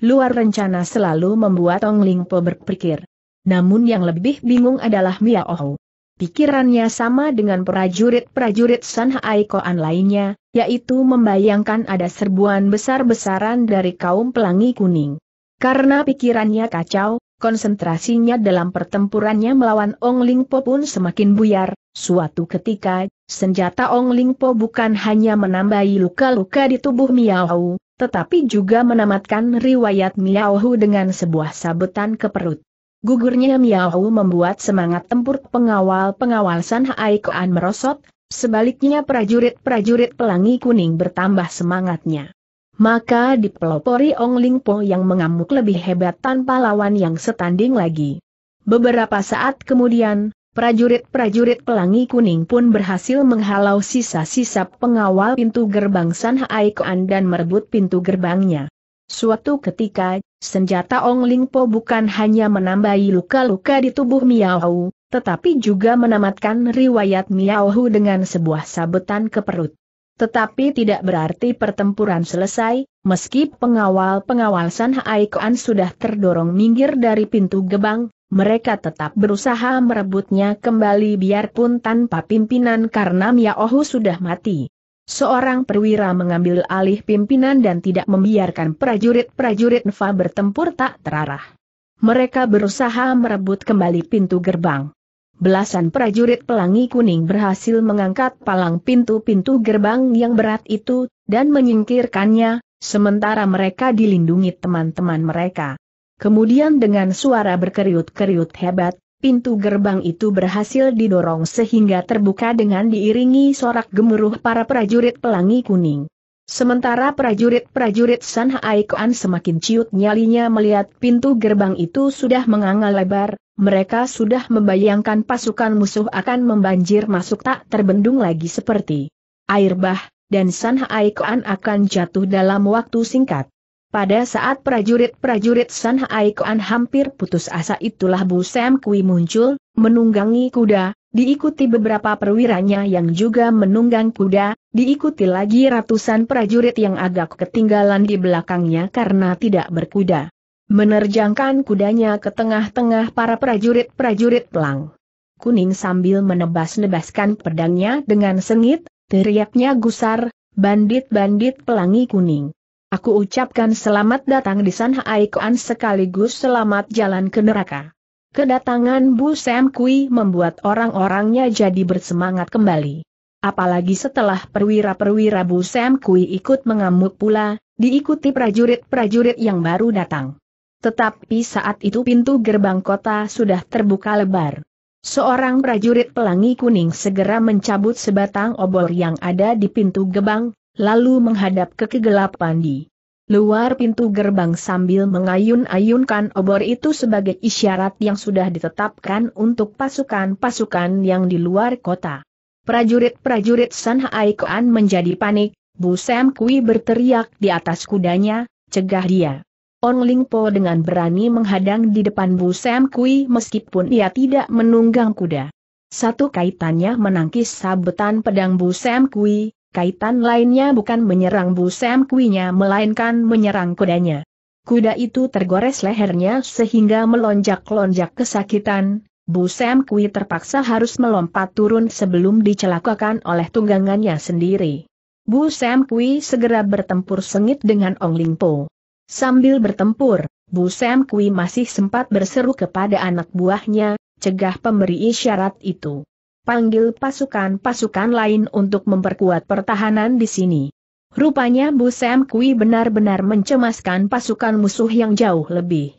S1: luar rencana selalu membuat Ong Po berpikir. Namun yang lebih bingung adalah Mia Oh. Pikirannya sama dengan prajurit-prajurit San Haikoan lainnya, yaitu membayangkan ada serbuan besar-besaran dari kaum pelangi kuning. Karena pikirannya kacau, konsentrasinya dalam pertempurannya melawan Ong Ling Po pun semakin buyar. Suatu ketika, senjata Ong Ling Po bukan hanya menambahi luka-luka di tubuh Miao, tetapi juga menamatkan riwayat Miao dengan sebuah sabetan ke perut. Gugurnya Miao membuat semangat tempur pengawal-pengawal San Hai merosot, sebaliknya prajurit-prajurit pelangi kuning bertambah semangatnya maka dipelopori Ong Ling Po yang mengamuk lebih hebat tanpa lawan yang setanding lagi. Beberapa saat kemudian, prajurit-prajurit pelangi kuning pun berhasil menghalau sisa-sisa pengawal pintu gerbang San Kuan dan merebut pintu gerbangnya. Suatu ketika, senjata Ong Ling Po bukan hanya menambahi luka-luka di tubuh Miao, Hu, tetapi juga menamatkan riwayat Miao Hu dengan sebuah sabetan ke perut. Tetapi tidak berarti pertempuran selesai, meski pengawal-pengawal San Haikuan sudah terdorong minggir dari pintu gebang, mereka tetap berusaha merebutnya kembali biarpun tanpa pimpinan karena Miaohu sudah mati. Seorang perwira mengambil alih pimpinan dan tidak membiarkan prajurit-prajurit Nfa bertempur tak terarah. Mereka berusaha merebut kembali pintu gerbang belasan prajurit pelangi kuning berhasil mengangkat palang pintu-pintu gerbang yang berat itu, dan menyingkirkannya, sementara mereka dilindungi teman-teman mereka. Kemudian dengan suara berkeriut-keriut hebat, pintu gerbang itu berhasil didorong sehingga terbuka dengan diiringi sorak gemuruh para prajurit pelangi kuning. Sementara prajurit-prajurit San Haikuan semakin ciut nyalinya melihat pintu gerbang itu sudah menganga lebar, mereka sudah membayangkan pasukan musuh akan membanjir masuk tak terbendung lagi seperti air bah, dan San Haikuan akan jatuh dalam waktu singkat. Pada saat prajurit-prajurit San Haikuan hampir putus asa itulah Bu Sam Kui muncul, menunggangi kuda, diikuti beberapa perwiranya yang juga menunggang kuda, diikuti lagi ratusan prajurit yang agak ketinggalan di belakangnya karena tidak berkuda. Menerjangkan kudanya ke tengah-tengah para prajurit-prajurit pelang. Kuning sambil menebas-nebaskan pedangnya dengan sengit, teriaknya gusar, bandit-bandit pelangi kuning. Aku ucapkan selamat datang di San Haikoan sekaligus selamat jalan ke neraka. Kedatangan Bu Sam Kui membuat orang-orangnya jadi bersemangat kembali. Apalagi setelah perwira-perwira Bu Sam Kui ikut mengamuk pula, diikuti prajurit-prajurit yang baru datang. Tetapi saat itu pintu gerbang kota sudah terbuka lebar. Seorang prajurit pelangi kuning segera mencabut sebatang obor yang ada di pintu gerbang, lalu menghadap ke kegelapan di luar pintu gerbang sambil mengayun-ayunkan obor itu sebagai isyarat yang sudah ditetapkan untuk pasukan-pasukan yang di luar kota. Prajurit-prajurit San Haikoan menjadi panik, Bu Sam Kui berteriak di atas kudanya, cegah dia. Ong Ling Po dengan berani menghadang di depan Bu Sam Kui meskipun ia tidak menunggang kuda. Satu kaitannya menangkis sabetan pedang Bu Sam Kui, kaitan lainnya bukan menyerang Bu Sam Kui-nya melainkan menyerang kudanya. Kuda itu tergores lehernya sehingga melonjak-lonjak kesakitan, Bu Sam Kui terpaksa harus melompat turun sebelum dicelakakan oleh tunggangannya sendiri. Bu Sam Kui segera bertempur sengit dengan Ong Ling Po. Sambil bertempur, Bu Sam Kui masih sempat berseru kepada anak buahnya, cegah pemberi isyarat itu. Panggil pasukan-pasukan lain untuk memperkuat pertahanan di sini. Rupanya Bu Sam Kui benar-benar mencemaskan pasukan musuh yang jauh lebih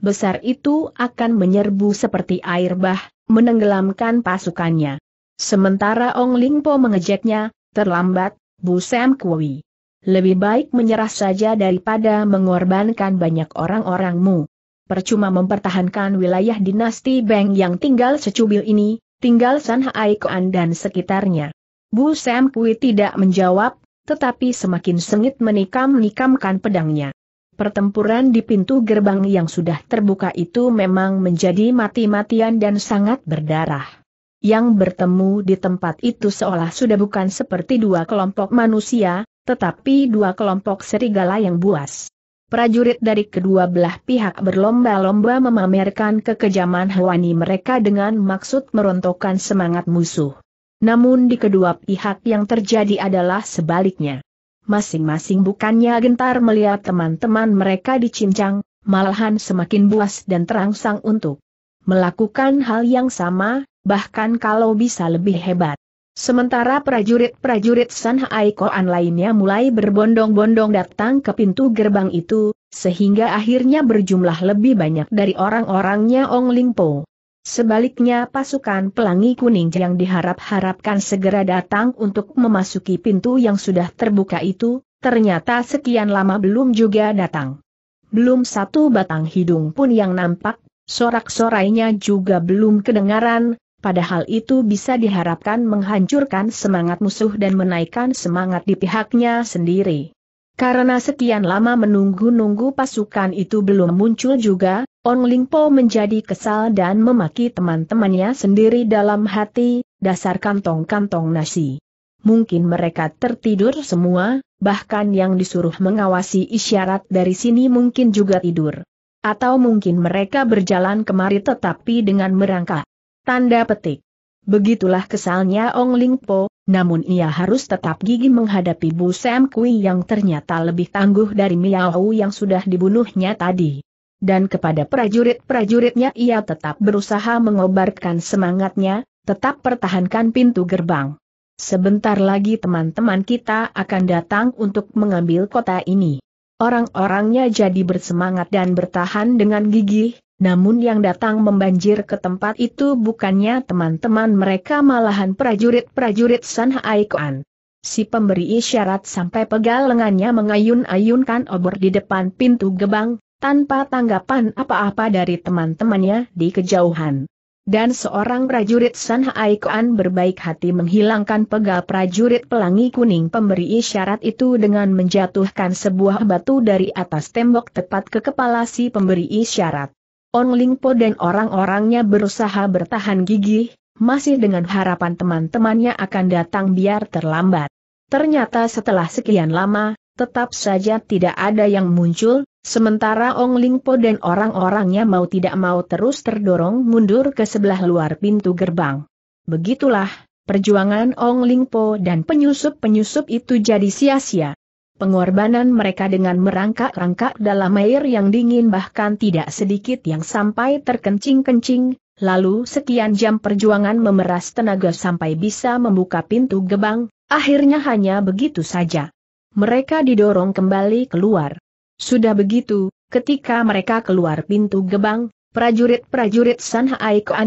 S1: besar itu akan menyerbu seperti air bah, menenggelamkan pasukannya. Sementara Ong Lingpo mengejeknya, terlambat, Bu Sam Kui lebih baik menyerah saja daripada mengorbankan banyak orang-orangmu. Percuma mempertahankan wilayah dinasti Beng yang tinggal secubil ini, tinggal San Koan dan sekitarnya. Bu Sam Pui tidak menjawab, tetapi semakin sengit menikam-nikamkan pedangnya. Pertempuran di pintu gerbang yang sudah terbuka itu memang menjadi mati-matian dan sangat berdarah. Yang bertemu di tempat itu seolah sudah bukan seperti dua kelompok manusia, tetapi dua kelompok serigala yang buas. Prajurit dari kedua belah pihak berlomba-lomba memamerkan kekejaman hewani mereka dengan maksud merontokkan semangat musuh. Namun di kedua pihak yang terjadi adalah sebaliknya. Masing-masing bukannya gentar melihat teman-teman mereka dicincang, malahan semakin buas dan terangsang untuk melakukan hal yang sama, bahkan kalau bisa lebih hebat. Sementara prajurit-prajurit San Haikoan lainnya mulai berbondong-bondong datang ke pintu gerbang itu, sehingga akhirnya berjumlah lebih banyak dari orang-orangnya Ong Lingpo. Sebaliknya pasukan pelangi kuning yang diharap-harapkan segera datang untuk memasuki pintu yang sudah terbuka itu, ternyata sekian lama belum juga datang. Belum satu batang hidung pun yang nampak, sorak-sorainya juga belum kedengaran, padahal itu bisa diharapkan menghancurkan semangat musuh dan menaikkan semangat di pihaknya sendiri. Karena sekian lama menunggu-nunggu pasukan itu belum muncul juga, Ong Ling Po menjadi kesal dan memaki teman-temannya sendiri dalam hati, dasar kantong-kantong nasi. Mungkin mereka tertidur semua, bahkan yang disuruh mengawasi isyarat dari sini mungkin juga tidur. Atau mungkin mereka berjalan kemari tetapi dengan merangkak. Tanda petik. Begitulah kesalnya Ong Ling Po, namun ia harus tetap gigih menghadapi Bu Sam Kui yang ternyata lebih tangguh dari Miao yang sudah dibunuhnya tadi. Dan kepada prajurit-prajuritnya ia tetap berusaha mengobarkan semangatnya, tetap pertahankan pintu gerbang. Sebentar lagi teman-teman kita akan datang untuk mengambil kota ini. Orang-orangnya jadi bersemangat dan bertahan dengan gigih, namun yang datang membanjir ke tempat itu bukannya teman-teman mereka malahan prajurit-prajurit San Haikuan. Si pemberi isyarat sampai pegal lengannya mengayun-ayunkan obor di depan pintu gebang, tanpa tanggapan apa-apa dari teman-temannya di kejauhan. Dan seorang prajurit San Haikuan berbaik hati menghilangkan pegal prajurit pelangi kuning pemberi isyarat itu dengan menjatuhkan sebuah batu dari atas tembok tepat ke kepala si pemberi isyarat. Ong Lingpo dan orang-orangnya berusaha bertahan gigih, masih dengan harapan teman-temannya akan datang biar terlambat. Ternyata setelah sekian lama, tetap saja tidak ada yang muncul, sementara Ong Lingpo dan orang-orangnya mau tidak mau terus terdorong mundur ke sebelah luar pintu gerbang. Begitulah, perjuangan Ong Lingpo dan penyusup-penyusup itu jadi sia-sia. Pengorbanan mereka dengan merangkak-rangkak dalam air yang dingin bahkan tidak sedikit yang sampai terkencing-kencing, lalu sekian jam perjuangan memeras tenaga sampai bisa membuka pintu gebang, akhirnya hanya begitu saja. Mereka didorong kembali keluar. Sudah begitu, ketika mereka keluar pintu gebang, prajurit-prajurit San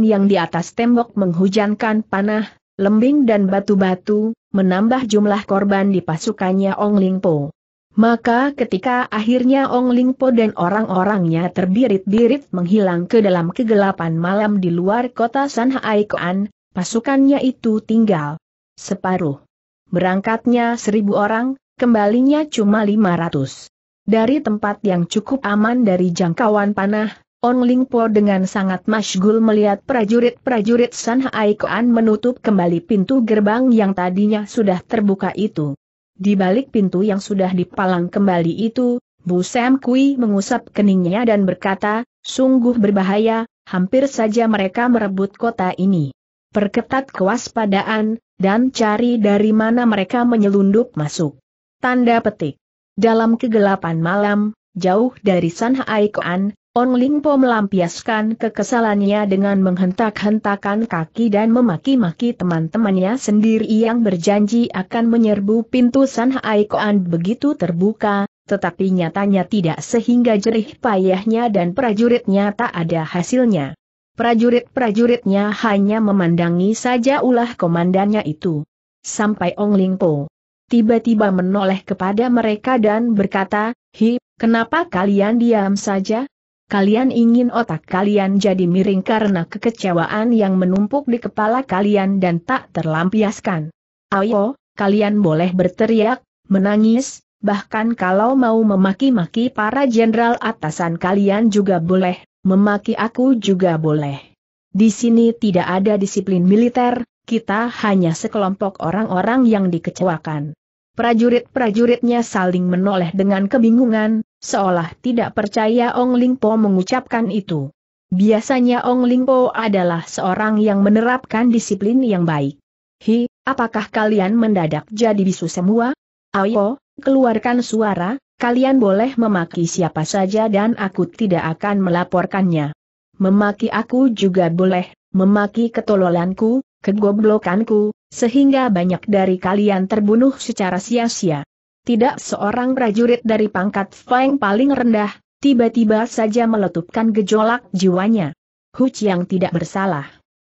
S1: yang di atas tembok menghujankan panah, lembing dan batu-batu, menambah jumlah korban di pasukannya Ong Lingpo. Maka ketika akhirnya Ong Lingpo dan orang-orangnya terbirit-birit menghilang ke dalam kegelapan malam di luar kota Sanhai Koan, pasukannya itu tinggal separuh. Berangkatnya seribu orang, kembalinya cuma lima ratus. Dari tempat yang cukup aman dari jangkauan panah, On Lingpo dengan sangat masyhul melihat prajurit-prajurit San Kuan menutup kembali pintu gerbang yang tadinya sudah terbuka itu. Di balik pintu yang sudah dipalang kembali itu, Bu Sam Kui mengusap keningnya dan berkata, sungguh berbahaya, hampir saja mereka merebut kota ini. Perketat kewaspadaan, dan cari dari mana mereka menyelundup masuk. Tanda petik. Dalam kegelapan malam, jauh dari San Kuan, On Lingpo melampiaskan kekesalannya dengan menghentak-hentakan kaki dan memaki-maki teman-temannya sendiri yang berjanji akan menyerbu pintu San Hai Koan begitu terbuka, tetapi nyatanya tidak sehingga jerih payahnya dan prajuritnya tak ada hasilnya. Prajurit-prajuritnya hanya memandangi saja ulah komandannya itu. Sampai Ong Lingpo tiba-tiba menoleh kepada mereka dan berkata, Hi, kenapa kalian diam saja? Kalian ingin otak kalian jadi miring karena kekecewaan yang menumpuk di kepala kalian dan tak terlampiaskan. Ayo, kalian boleh berteriak, menangis, bahkan kalau mau memaki-maki para jenderal atasan kalian juga boleh, memaki aku juga boleh. Di sini tidak ada disiplin militer, kita hanya sekelompok orang-orang yang dikecewakan. Prajurit-prajuritnya saling menoleh dengan kebingungan, Seolah tidak percaya Ong Lingpo mengucapkan itu. Biasanya Ong Lingpo adalah seorang yang menerapkan disiplin yang baik. Hi, apakah kalian mendadak jadi bisu semua? Ayo, keluarkan suara, kalian boleh memaki siapa saja dan aku tidak akan melaporkannya. Memaki aku juga boleh, memaki ketololanku, kegoblokanku, sehingga banyak dari kalian terbunuh secara sia-sia tidak seorang prajurit dari pangkat Feng paling rendah, tiba-tiba saja meletupkan gejolak jiwanya. Hu Chiang tidak bersalah.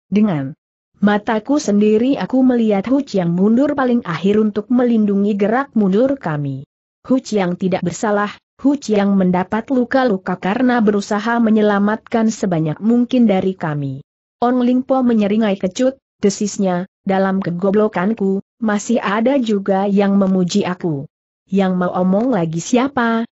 S1: Dengan mataku sendiri aku melihat Hu Chiang mundur paling akhir untuk melindungi gerak mundur kami. Hu Chiang tidak bersalah, Hu Chiang mendapat luka-luka karena berusaha menyelamatkan sebanyak mungkin dari kami. On Lingpo menyeringai kecut, desisnya, dalam kegoblokanku, masih ada juga yang memuji aku yang mau omong lagi siapa?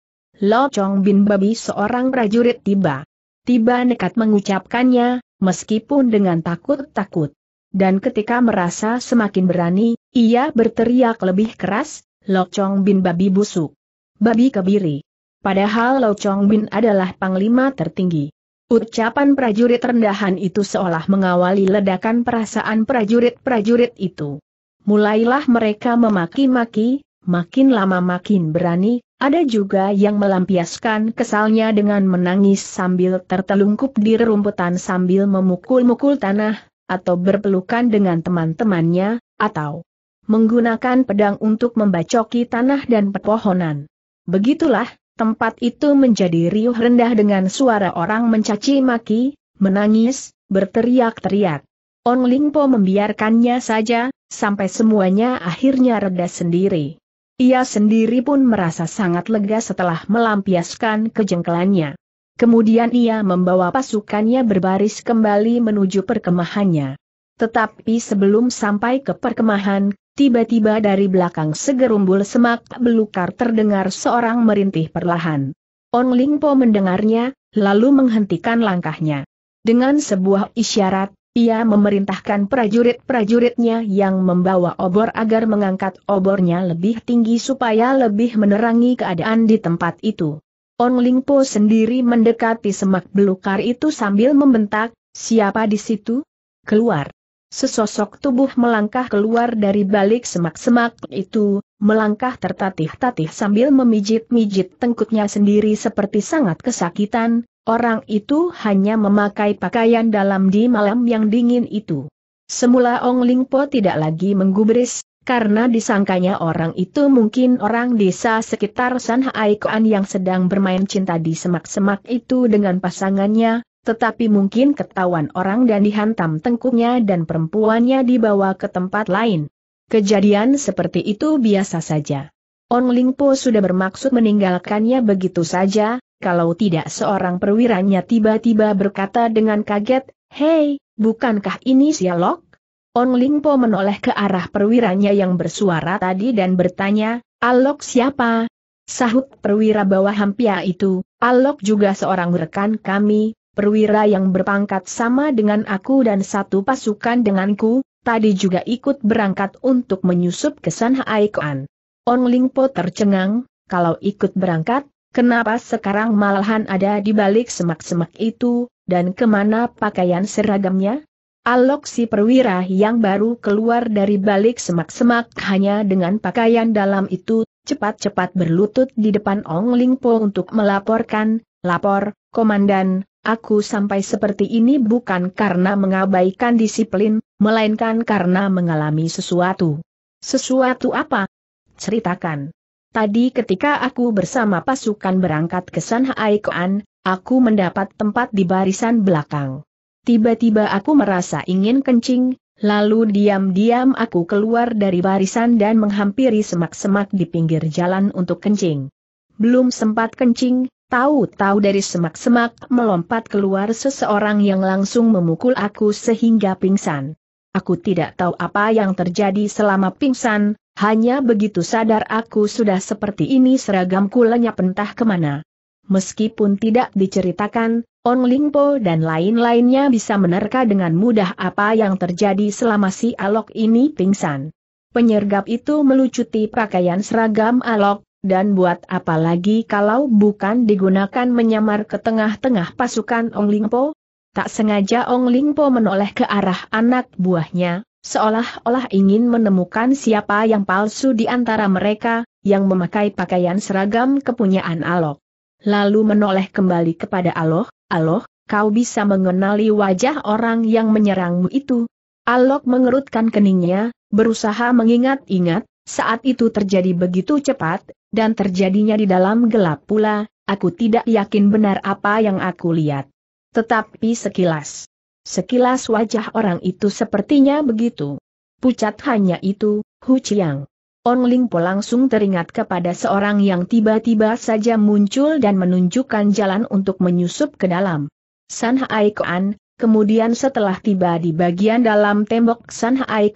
S1: Lo Chong Bin Babi seorang prajurit tiba. Tiba nekat mengucapkannya, meskipun dengan takut-takut. Dan ketika merasa semakin berani, ia berteriak lebih keras, Lo Chong Bin Babi busuk. Babi kebiri. Padahal Lo Chong Bin adalah panglima tertinggi. Ucapan prajurit rendahan itu seolah mengawali ledakan perasaan prajurit-prajurit itu. Mulailah mereka memaki-maki, makin lama makin berani, ada juga yang melampiaskan kesalnya dengan menangis sambil tertelungkup di rerumputan sambil memukul-mukul tanah, atau berpelukan dengan teman-temannya, atau menggunakan pedang untuk membacoki tanah dan pepohonan. Begitulah, tempat itu menjadi riuh rendah dengan suara orang mencaci maki, menangis, berteriak-teriak. Ong Lingpo membiarkannya saja, sampai semuanya akhirnya reda sendiri. Ia sendiri pun merasa sangat lega setelah melampiaskan kejengkelannya. Kemudian ia membawa pasukannya berbaris kembali menuju perkemahannya. Tetapi sebelum sampai ke perkemahan, tiba-tiba dari belakang segerumbul semak belukar terdengar seorang merintih perlahan. On Lingpo mendengarnya, lalu menghentikan langkahnya. Dengan sebuah isyarat, ia memerintahkan prajurit-prajuritnya yang membawa obor agar mengangkat obornya lebih tinggi supaya lebih menerangi keadaan di tempat itu. On Lingpo sendiri mendekati semak belukar itu sambil membentak, siapa di situ? Keluar. Sesosok tubuh melangkah keluar dari balik semak-semak itu, melangkah tertatih-tatih sambil memijit-mijit tengkutnya sendiri seperti sangat kesakitan, Orang itu hanya memakai pakaian dalam di malam yang dingin itu. Semula Ong Lingpo tidak lagi menggubris, karena disangkanya orang itu mungkin orang desa sekitar San Haikoan yang sedang bermain cinta di semak-semak itu dengan pasangannya, tetapi mungkin ketahuan orang dan dihantam tengkuknya dan perempuannya dibawa ke tempat lain. Kejadian seperti itu biasa saja. Ong Lingpo sudah bermaksud meninggalkannya begitu saja, kalau tidak seorang perwiranya tiba-tiba berkata dengan kaget, Hei, bukankah ini Sialok? Ong Lingpo menoleh ke arah perwiranya yang bersuara tadi dan bertanya, Alok siapa? Sahut perwira bawah hampia itu, Alok juga seorang rekan kami, perwira yang berpangkat sama dengan aku dan satu pasukan denganku, tadi juga ikut berangkat untuk menyusup ke San Aikuan." Ong Lingpo tercengang, kalau ikut berangkat, Kenapa sekarang malahan ada di balik semak-semak itu, dan kemana pakaian seragamnya? Alok si perwira yang baru keluar dari balik semak-semak hanya dengan pakaian dalam itu, cepat-cepat berlutut di depan Ong Lingpo untuk melaporkan, lapor, komandan, aku sampai seperti ini bukan karena mengabaikan disiplin, melainkan karena mengalami sesuatu. Sesuatu apa? Ceritakan. Tadi ketika aku bersama pasukan berangkat ke San Haikoan, aku mendapat tempat di barisan belakang. Tiba-tiba aku merasa ingin kencing, lalu diam-diam aku keluar dari barisan dan menghampiri semak-semak di pinggir jalan untuk kencing. Belum sempat kencing, Tahu-tahu dari semak-semak melompat keluar seseorang yang langsung memukul aku sehingga pingsan. Aku tidak tahu apa yang terjadi selama pingsan, hanya begitu sadar aku sudah seperti ini seragamku lenyap entah kemana. Meskipun tidak diceritakan, Ong Lingpo dan lain-lainnya bisa menerka dengan mudah apa yang terjadi selama si Alok ini pingsan. Penyergap itu melucuti pakaian seragam Alok, dan buat apa lagi kalau bukan digunakan menyamar ke tengah-tengah pasukan Ong Lingpo, Tak sengaja Ong Lingpo menoleh ke arah anak buahnya, seolah-olah ingin menemukan siapa yang palsu di antara mereka, yang memakai pakaian seragam kepunyaan Alok. Lalu menoleh kembali kepada Alok, Alok, kau bisa mengenali wajah orang yang menyerangmu itu. Alok mengerutkan keningnya, berusaha mengingat-ingat, saat itu terjadi begitu cepat, dan terjadinya di dalam gelap pula, aku tidak yakin benar apa yang aku lihat. Tetapi sekilas. Sekilas wajah orang itu sepertinya begitu. Pucat hanya itu, Hu Chiang. Ong Ling langsung teringat kepada seorang yang tiba-tiba saja muncul dan menunjukkan jalan untuk menyusup ke dalam. San Hai kemudian setelah tiba di bagian dalam tembok San Hai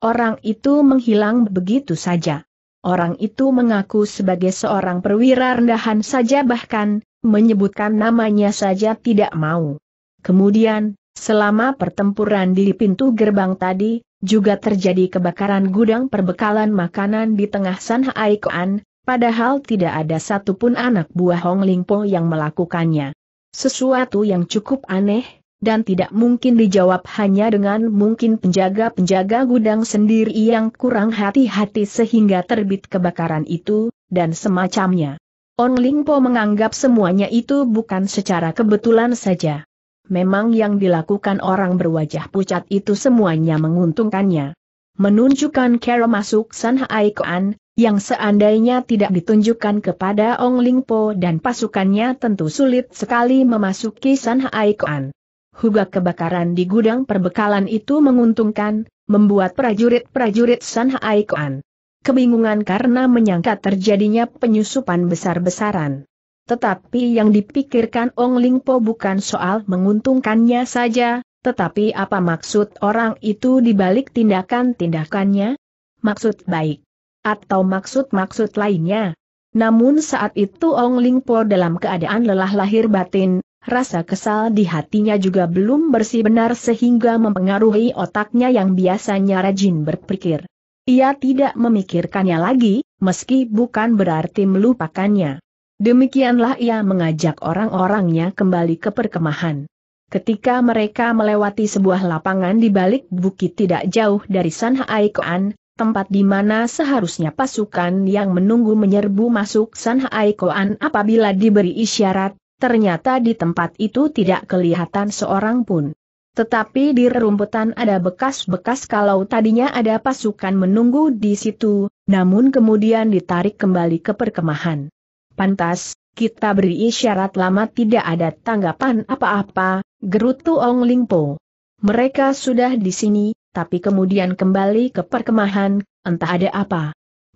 S1: orang itu menghilang begitu saja. Orang itu mengaku sebagai seorang perwira rendahan saja bahkan, menyebutkan namanya saja tidak mau. Kemudian, selama pertempuran di pintu gerbang tadi, juga terjadi kebakaran gudang perbekalan makanan di tengah San Haikuan, padahal tidak ada satupun anak buah Hong Lingpo yang melakukannya. Sesuatu yang cukup aneh, dan tidak mungkin dijawab hanya dengan mungkin penjaga-penjaga gudang sendiri yang kurang hati-hati sehingga terbit kebakaran itu, dan semacamnya. On Lingpo menganggap semuanya itu bukan secara kebetulan saja. Memang yang dilakukan orang berwajah pucat itu semuanya menguntungkannya. Menunjukkan cara masuk San Haikoan, yang seandainya tidak ditunjukkan kepada Ong Lingpo dan pasukannya tentu sulit sekali memasuki San Haikoan. Huga kebakaran di gudang perbekalan itu menguntungkan, membuat prajurit-prajurit San Haikoan kebingungan karena menyangka terjadinya penyusupan besar-besaran. Tetapi yang dipikirkan Ong Ling Po bukan soal menguntungkannya saja, tetapi apa maksud orang itu dibalik tindakan-tindakannya? Maksud baik. Atau maksud-maksud lainnya. Namun saat itu Ong Ling Po dalam keadaan lelah lahir batin, rasa kesal di hatinya juga belum bersih benar sehingga mempengaruhi otaknya yang biasanya rajin berpikir. Ia tidak memikirkannya lagi, meski bukan berarti melupakannya. Demikianlah ia mengajak orang-orangnya kembali ke perkemahan. Ketika mereka melewati sebuah lapangan di balik bukit tidak jauh dari San Haikoan, tempat di mana seharusnya pasukan yang menunggu menyerbu masuk San Haikoan apabila diberi isyarat, ternyata di tempat itu tidak kelihatan seorang pun. Tetapi di rerumputan ada bekas-bekas kalau tadinya ada pasukan menunggu di situ, namun kemudian ditarik kembali ke perkemahan. Pantas, kita beri isyarat lama tidak ada tanggapan apa-apa, gerutu Ong Lingpo. Mereka sudah di sini, tapi kemudian kembali ke perkemahan, entah ada apa.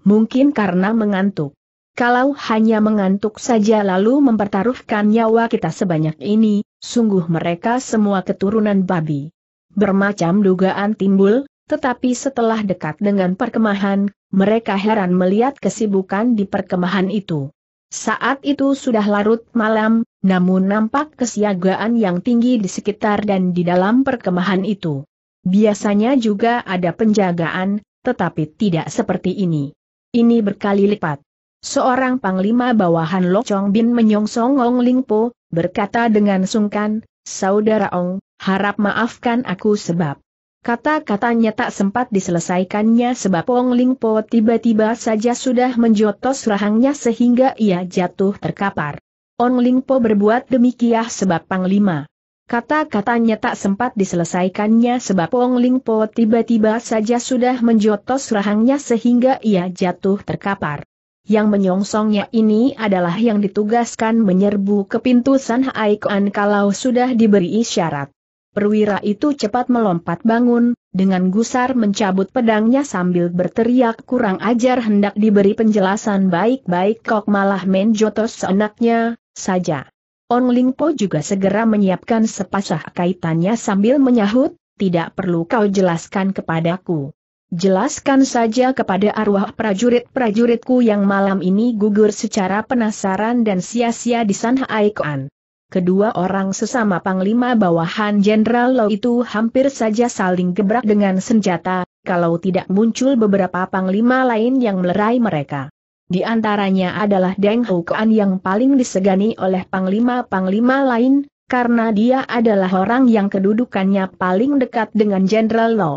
S1: Mungkin karena mengantuk. Kalau hanya mengantuk saja lalu mempertaruhkan nyawa kita sebanyak ini, sungguh mereka semua keturunan babi. Bermacam dugaan timbul, tetapi setelah dekat dengan perkemahan, mereka heran melihat kesibukan di perkemahan itu. Saat itu sudah larut malam, namun nampak kesiagaan yang tinggi di sekitar dan di dalam perkemahan itu. Biasanya juga ada penjagaan, tetapi tidak seperti ini. Ini berkali lipat. Seorang panglima bawahan Chong Bin menyongsong Ong Lingpo, berkata dengan sungkan, Saudara Ong, harap maafkan aku sebab. Kata-katanya tak sempat diselesaikannya sebab Ong Ling Po tiba-tiba saja sudah menjotos rahangnya sehingga ia jatuh terkapar. Ong Ling Po berbuat demikian sebab Panglima. Kata-katanya tak sempat diselesaikannya sebab Ong Ling Po tiba-tiba saja sudah menjotos rahangnya sehingga ia jatuh terkapar. Yang menyongsongnya ini adalah yang ditugaskan menyerbu ke pintu San Haikuan kalau sudah diberi isyarat. Perwira itu cepat melompat bangun, dengan gusar mencabut pedangnya sambil berteriak kurang ajar hendak diberi penjelasan baik-baik kok malah menjotos seenaknya, saja. Ong Lingpo juga segera menyiapkan sepasah kaitannya sambil menyahut, tidak perlu kau jelaskan kepadaku. Jelaskan saja kepada arwah prajurit-prajuritku yang malam ini gugur secara penasaran dan sia-sia di sana Aikuan. Kedua orang sesama panglima bawahan Jenderal Lo itu hampir saja saling gebrak dengan senjata, kalau tidak muncul beberapa panglima lain yang melerai mereka. Di antaranya adalah Deng Hukuan yang paling disegani oleh panglima-panglima lain, karena dia adalah orang yang kedudukannya paling dekat dengan Jenderal Lo.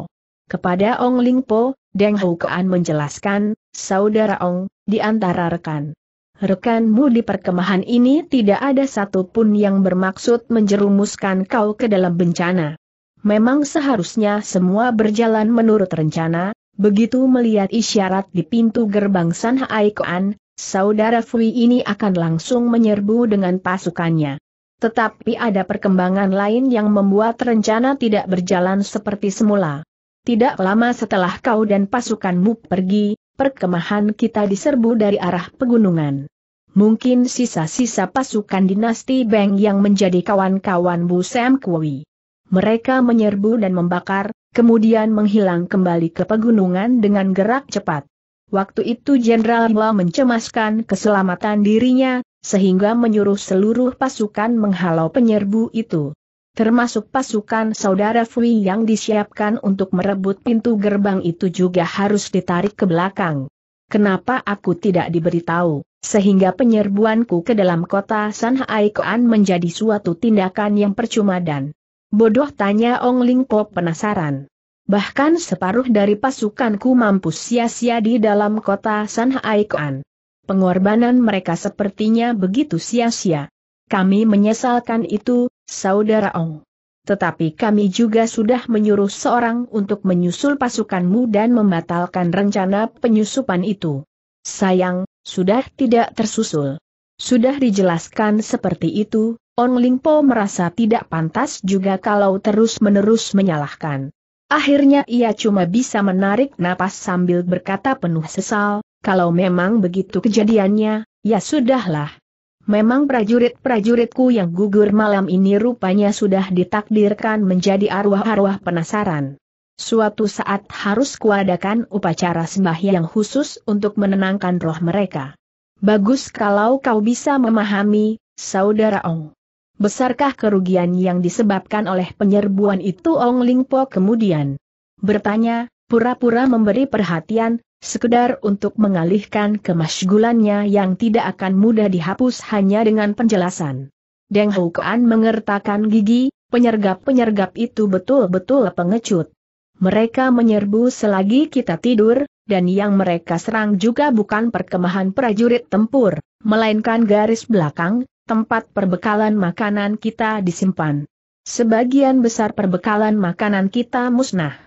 S1: Kepada Ong Ling Po, Deng Kean menjelaskan, Saudara Ong, di antara rekan rekanmu di perkemahan ini tidak ada satupun yang bermaksud menjerumuskan kau ke dalam bencana. Memang seharusnya semua berjalan menurut rencana, begitu melihat isyarat di pintu gerbang San Haikoan, saudara Fui ini akan langsung menyerbu dengan pasukannya. Tetapi ada perkembangan lain yang membuat rencana tidak berjalan seperti semula. Tidak lama setelah kau dan pasukanmu pergi, perkemahan kita diserbu dari arah pegunungan. Mungkin sisa-sisa pasukan dinasti Beng yang menjadi kawan-kawan Bu Sam Kui. Mereka menyerbu dan membakar, kemudian menghilang kembali ke pegunungan dengan gerak cepat. Waktu itu Jenderal Hua mencemaskan keselamatan dirinya, sehingga menyuruh seluruh pasukan menghalau penyerbu itu termasuk pasukan saudara Fui yang disiapkan untuk merebut pintu gerbang itu juga harus ditarik ke belakang. Kenapa aku tidak diberitahu, sehingga penyerbuanku ke dalam kota San menjadi suatu tindakan yang percuma dan bodoh tanya Ong Ling Po penasaran. Bahkan separuh dari pasukanku mampu sia-sia di dalam kota Sanhaikoan. Pengorbanan mereka sepertinya begitu sia-sia. Kami menyesalkan itu, Saudara Ong. Tetapi kami juga sudah menyuruh seorang untuk menyusul pasukanmu dan membatalkan rencana penyusupan itu. Sayang, sudah tidak tersusul. Sudah dijelaskan seperti itu, Ong Lingpo merasa tidak pantas juga kalau terus-menerus menyalahkan. Akhirnya ia cuma bisa menarik napas sambil berkata penuh sesal, kalau memang begitu kejadiannya, ya sudahlah, Memang prajurit-prajuritku yang gugur malam ini rupanya sudah ditakdirkan menjadi arwah-arwah penasaran. Suatu saat harus kuadakan upacara sembahyang khusus untuk menenangkan roh mereka. Bagus kalau kau bisa memahami, Saudara Ong. Besarkah kerugian yang disebabkan oleh penyerbuan itu Ong Lingpo kemudian? Bertanya, pura-pura memberi perhatian, sekedar untuk mengalihkan kemasgulannya yang tidak akan mudah dihapus hanya dengan penjelasan. Deng Hukuan mengertakkan gigi, penyergap-penyergap itu betul-betul pengecut. Mereka menyerbu selagi kita tidur, dan yang mereka serang juga bukan perkemahan prajurit tempur, melainkan garis belakang, tempat perbekalan makanan kita disimpan. Sebagian besar perbekalan makanan kita musnah.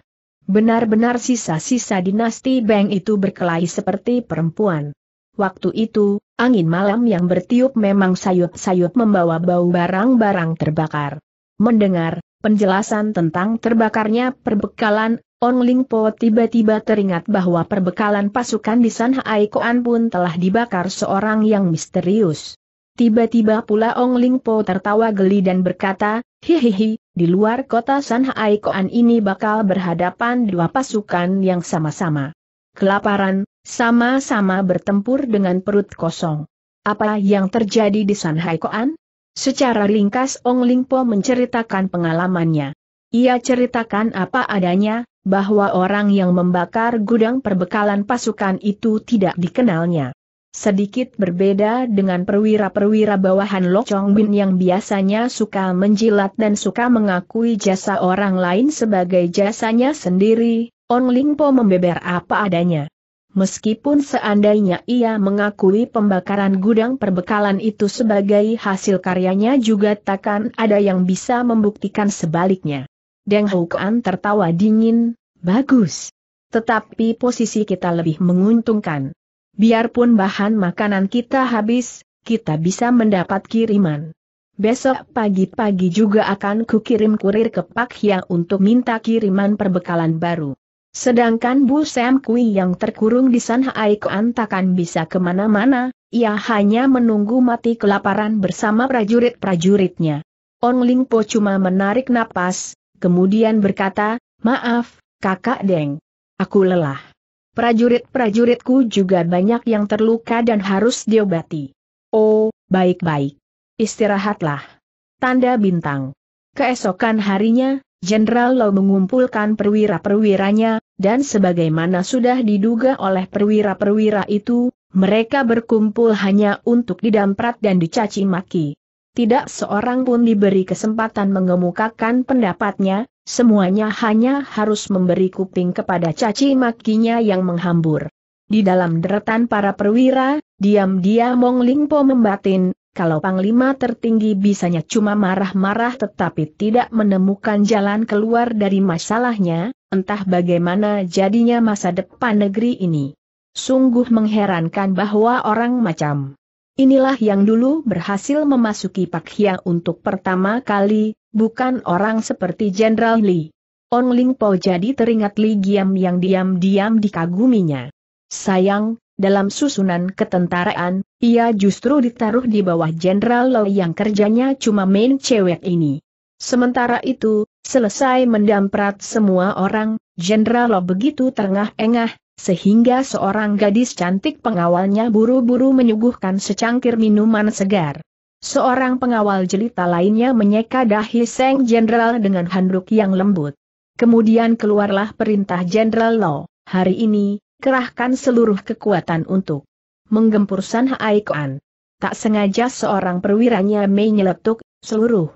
S1: Benar-benar sisa-sisa dinasti Beng itu berkelahi seperti perempuan. Waktu itu, angin malam yang bertiup memang sayut-sayut membawa bau barang-barang terbakar. Mendengar penjelasan tentang terbakarnya perbekalan, Ong Ling Po tiba-tiba teringat bahwa perbekalan pasukan di San Hai pun telah dibakar seorang yang misterius. Tiba-tiba pula Ong Ling Po tertawa geli dan berkata, hihihi, di luar kota Hai Koan ini bakal berhadapan dua pasukan yang sama-sama. Kelaparan, sama-sama bertempur dengan perut kosong. Apa yang terjadi di Hai Koan? Secara ringkas Ong Ling Po menceritakan pengalamannya. Ia ceritakan apa adanya, bahwa orang yang membakar gudang perbekalan pasukan itu tidak dikenalnya. Sedikit berbeda dengan perwira-perwira bawahan Lok Chong Bin yang biasanya suka menjilat dan suka mengakui jasa orang lain sebagai jasanya sendiri, Ong Ling Po membeber apa adanya. Meskipun seandainya ia mengakui pembakaran gudang perbekalan itu sebagai hasil karyanya juga takkan ada yang bisa membuktikan sebaliknya. Deng Hukuan tertawa dingin, bagus. Tetapi posisi kita lebih menguntungkan. Biarpun bahan makanan kita habis, kita bisa mendapat kiriman. Besok pagi-pagi juga akan kukirim kurir ke Pak Hia untuk minta kiriman perbekalan baru. Sedangkan Bu Sam Kui yang terkurung di Sanhai Kuan takkan bisa kemana-mana, ia hanya menunggu mati kelaparan bersama prajurit-prajuritnya. Ong Ling Po cuma menarik napas, kemudian berkata, Maaf, kakak Deng. Aku lelah. Prajurit-prajuritku juga banyak yang terluka dan harus diobati. Oh, baik-baik. Istirahatlah. Tanda bintang. Keesokan harinya, Jenderal Lau mengumpulkan perwira-perwiranya, dan sebagaimana sudah diduga oleh perwira-perwira itu, mereka berkumpul hanya untuk didamprat dan dicaci maki tidak seorang pun diberi kesempatan mengemukakan pendapatnya, semuanya hanya harus memberi kuping kepada caci makinya yang menghambur. Di dalam deretan para perwira, diam-diam Mong Lingpo membatin, kalau panglima tertinggi bisanya cuma marah-marah tetapi tidak menemukan jalan keluar dari masalahnya, entah bagaimana jadinya masa depan negeri ini. Sungguh mengherankan bahwa orang macam Inilah yang dulu berhasil memasuki Pakhia untuk pertama kali, bukan orang seperti Jenderal Li. Ong Ling Po jadi teringat Li Giam yang diam-diam dikaguminya. Sayang, dalam susunan ketentaraan, ia justru ditaruh di bawah Jenderal Lo yang kerjanya cuma main cewek ini. Sementara itu, selesai mendamprat semua orang, Jenderal Lo begitu terengah-engah, sehingga seorang gadis cantik pengawalnya buru-buru menyuguhkan secangkir minuman segar. Seorang pengawal jelita lainnya menyeka dahi Seng Jenderal dengan handuk yang lembut. Kemudian keluarlah perintah Jenderal Law, hari ini, kerahkan seluruh kekuatan untuk menggempur San Haikuan. Tak sengaja seorang perwiranya Mei nyeletuk, seluruh.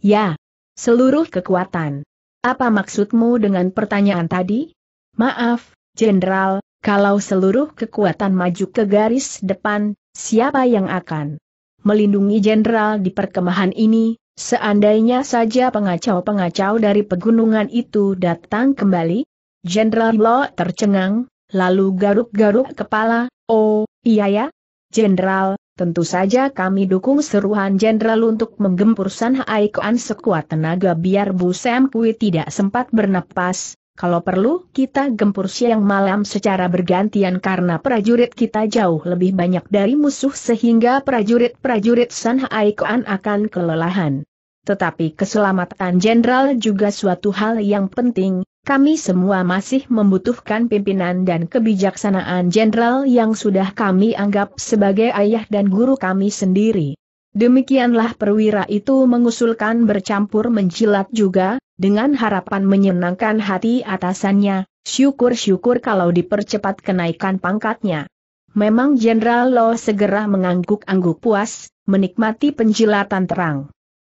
S1: Ya, seluruh kekuatan. Apa maksudmu dengan pertanyaan tadi? Maaf, Jenderal, kalau seluruh kekuatan maju ke garis depan, siapa yang akan melindungi jenderal di perkemahan ini? Seandainya saja pengacau-pengacau dari pegunungan itu datang kembali, Jenderal Lo tercengang, lalu garuk-garuk kepala, oh, iya ya? Jenderal, tentu saja kami dukung seruhan Jenderal untuk menggempur San Haikuan sekuat tenaga biar Bu Sam Kui tidak sempat bernapas, kalau perlu, kita gempur siang malam secara bergantian karena prajurit kita jauh lebih banyak dari musuh sehingga prajurit-prajurit San Haikoan akan kelelahan. Tetapi keselamatan jenderal juga suatu hal yang penting, kami semua masih membutuhkan pimpinan dan kebijaksanaan jenderal yang sudah kami anggap sebagai ayah dan guru kami sendiri. Demikianlah perwira itu mengusulkan bercampur menjilat juga, dengan harapan menyenangkan hati atasannya, syukur-syukur kalau dipercepat kenaikan pangkatnya. Memang Jenderal Lo segera mengangguk-angguk puas, menikmati penjilatan terang.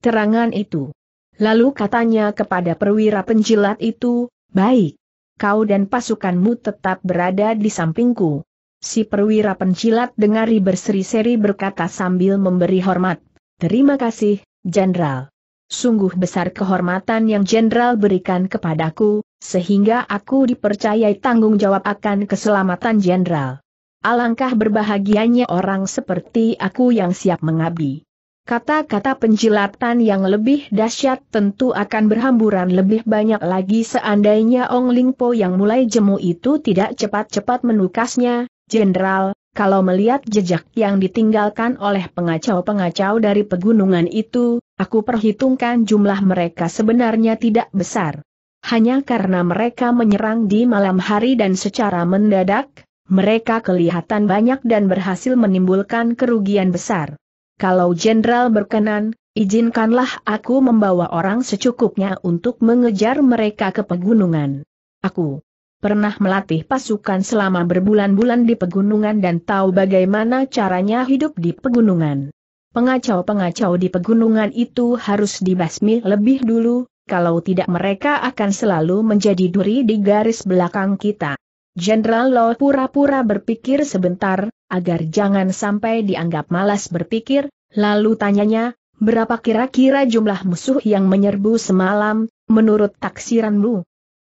S1: Terangan itu. Lalu katanya kepada perwira penjilat itu, baik. Kau dan pasukanmu tetap berada di sampingku. Si perwira pencilat dengari berseri-seri berkata sambil memberi hormat. Terima kasih, Jenderal. Sungguh besar kehormatan yang Jenderal berikan kepadaku, sehingga aku dipercayai tanggung jawab akan keselamatan Jenderal. Alangkah berbahagianya orang seperti aku yang siap mengabdi. Kata-kata penjilatan yang lebih dahsyat tentu akan berhamburan lebih banyak lagi seandainya Ong Lingpo yang mulai jemu itu tidak cepat-cepat menukasnya, Jenderal, kalau melihat jejak yang ditinggalkan oleh pengacau-pengacau dari pegunungan itu, aku perhitungkan jumlah mereka sebenarnya tidak besar. Hanya karena mereka menyerang di malam hari dan secara mendadak, mereka kelihatan banyak dan berhasil menimbulkan kerugian besar. Kalau jenderal berkenan, izinkanlah aku membawa orang secukupnya untuk mengejar mereka ke pegunungan. Aku pernah melatih pasukan selama berbulan-bulan di pegunungan dan tahu bagaimana caranya hidup di pegunungan. Pengacau-pengacau di pegunungan itu harus dibasmi lebih dulu, kalau tidak mereka akan selalu menjadi duri di garis belakang kita. Jenderal Lo pura-pura berpikir sebentar, agar jangan sampai dianggap malas berpikir, lalu tanyanya, berapa kira-kira jumlah musuh yang menyerbu semalam, menurut taksiranmu?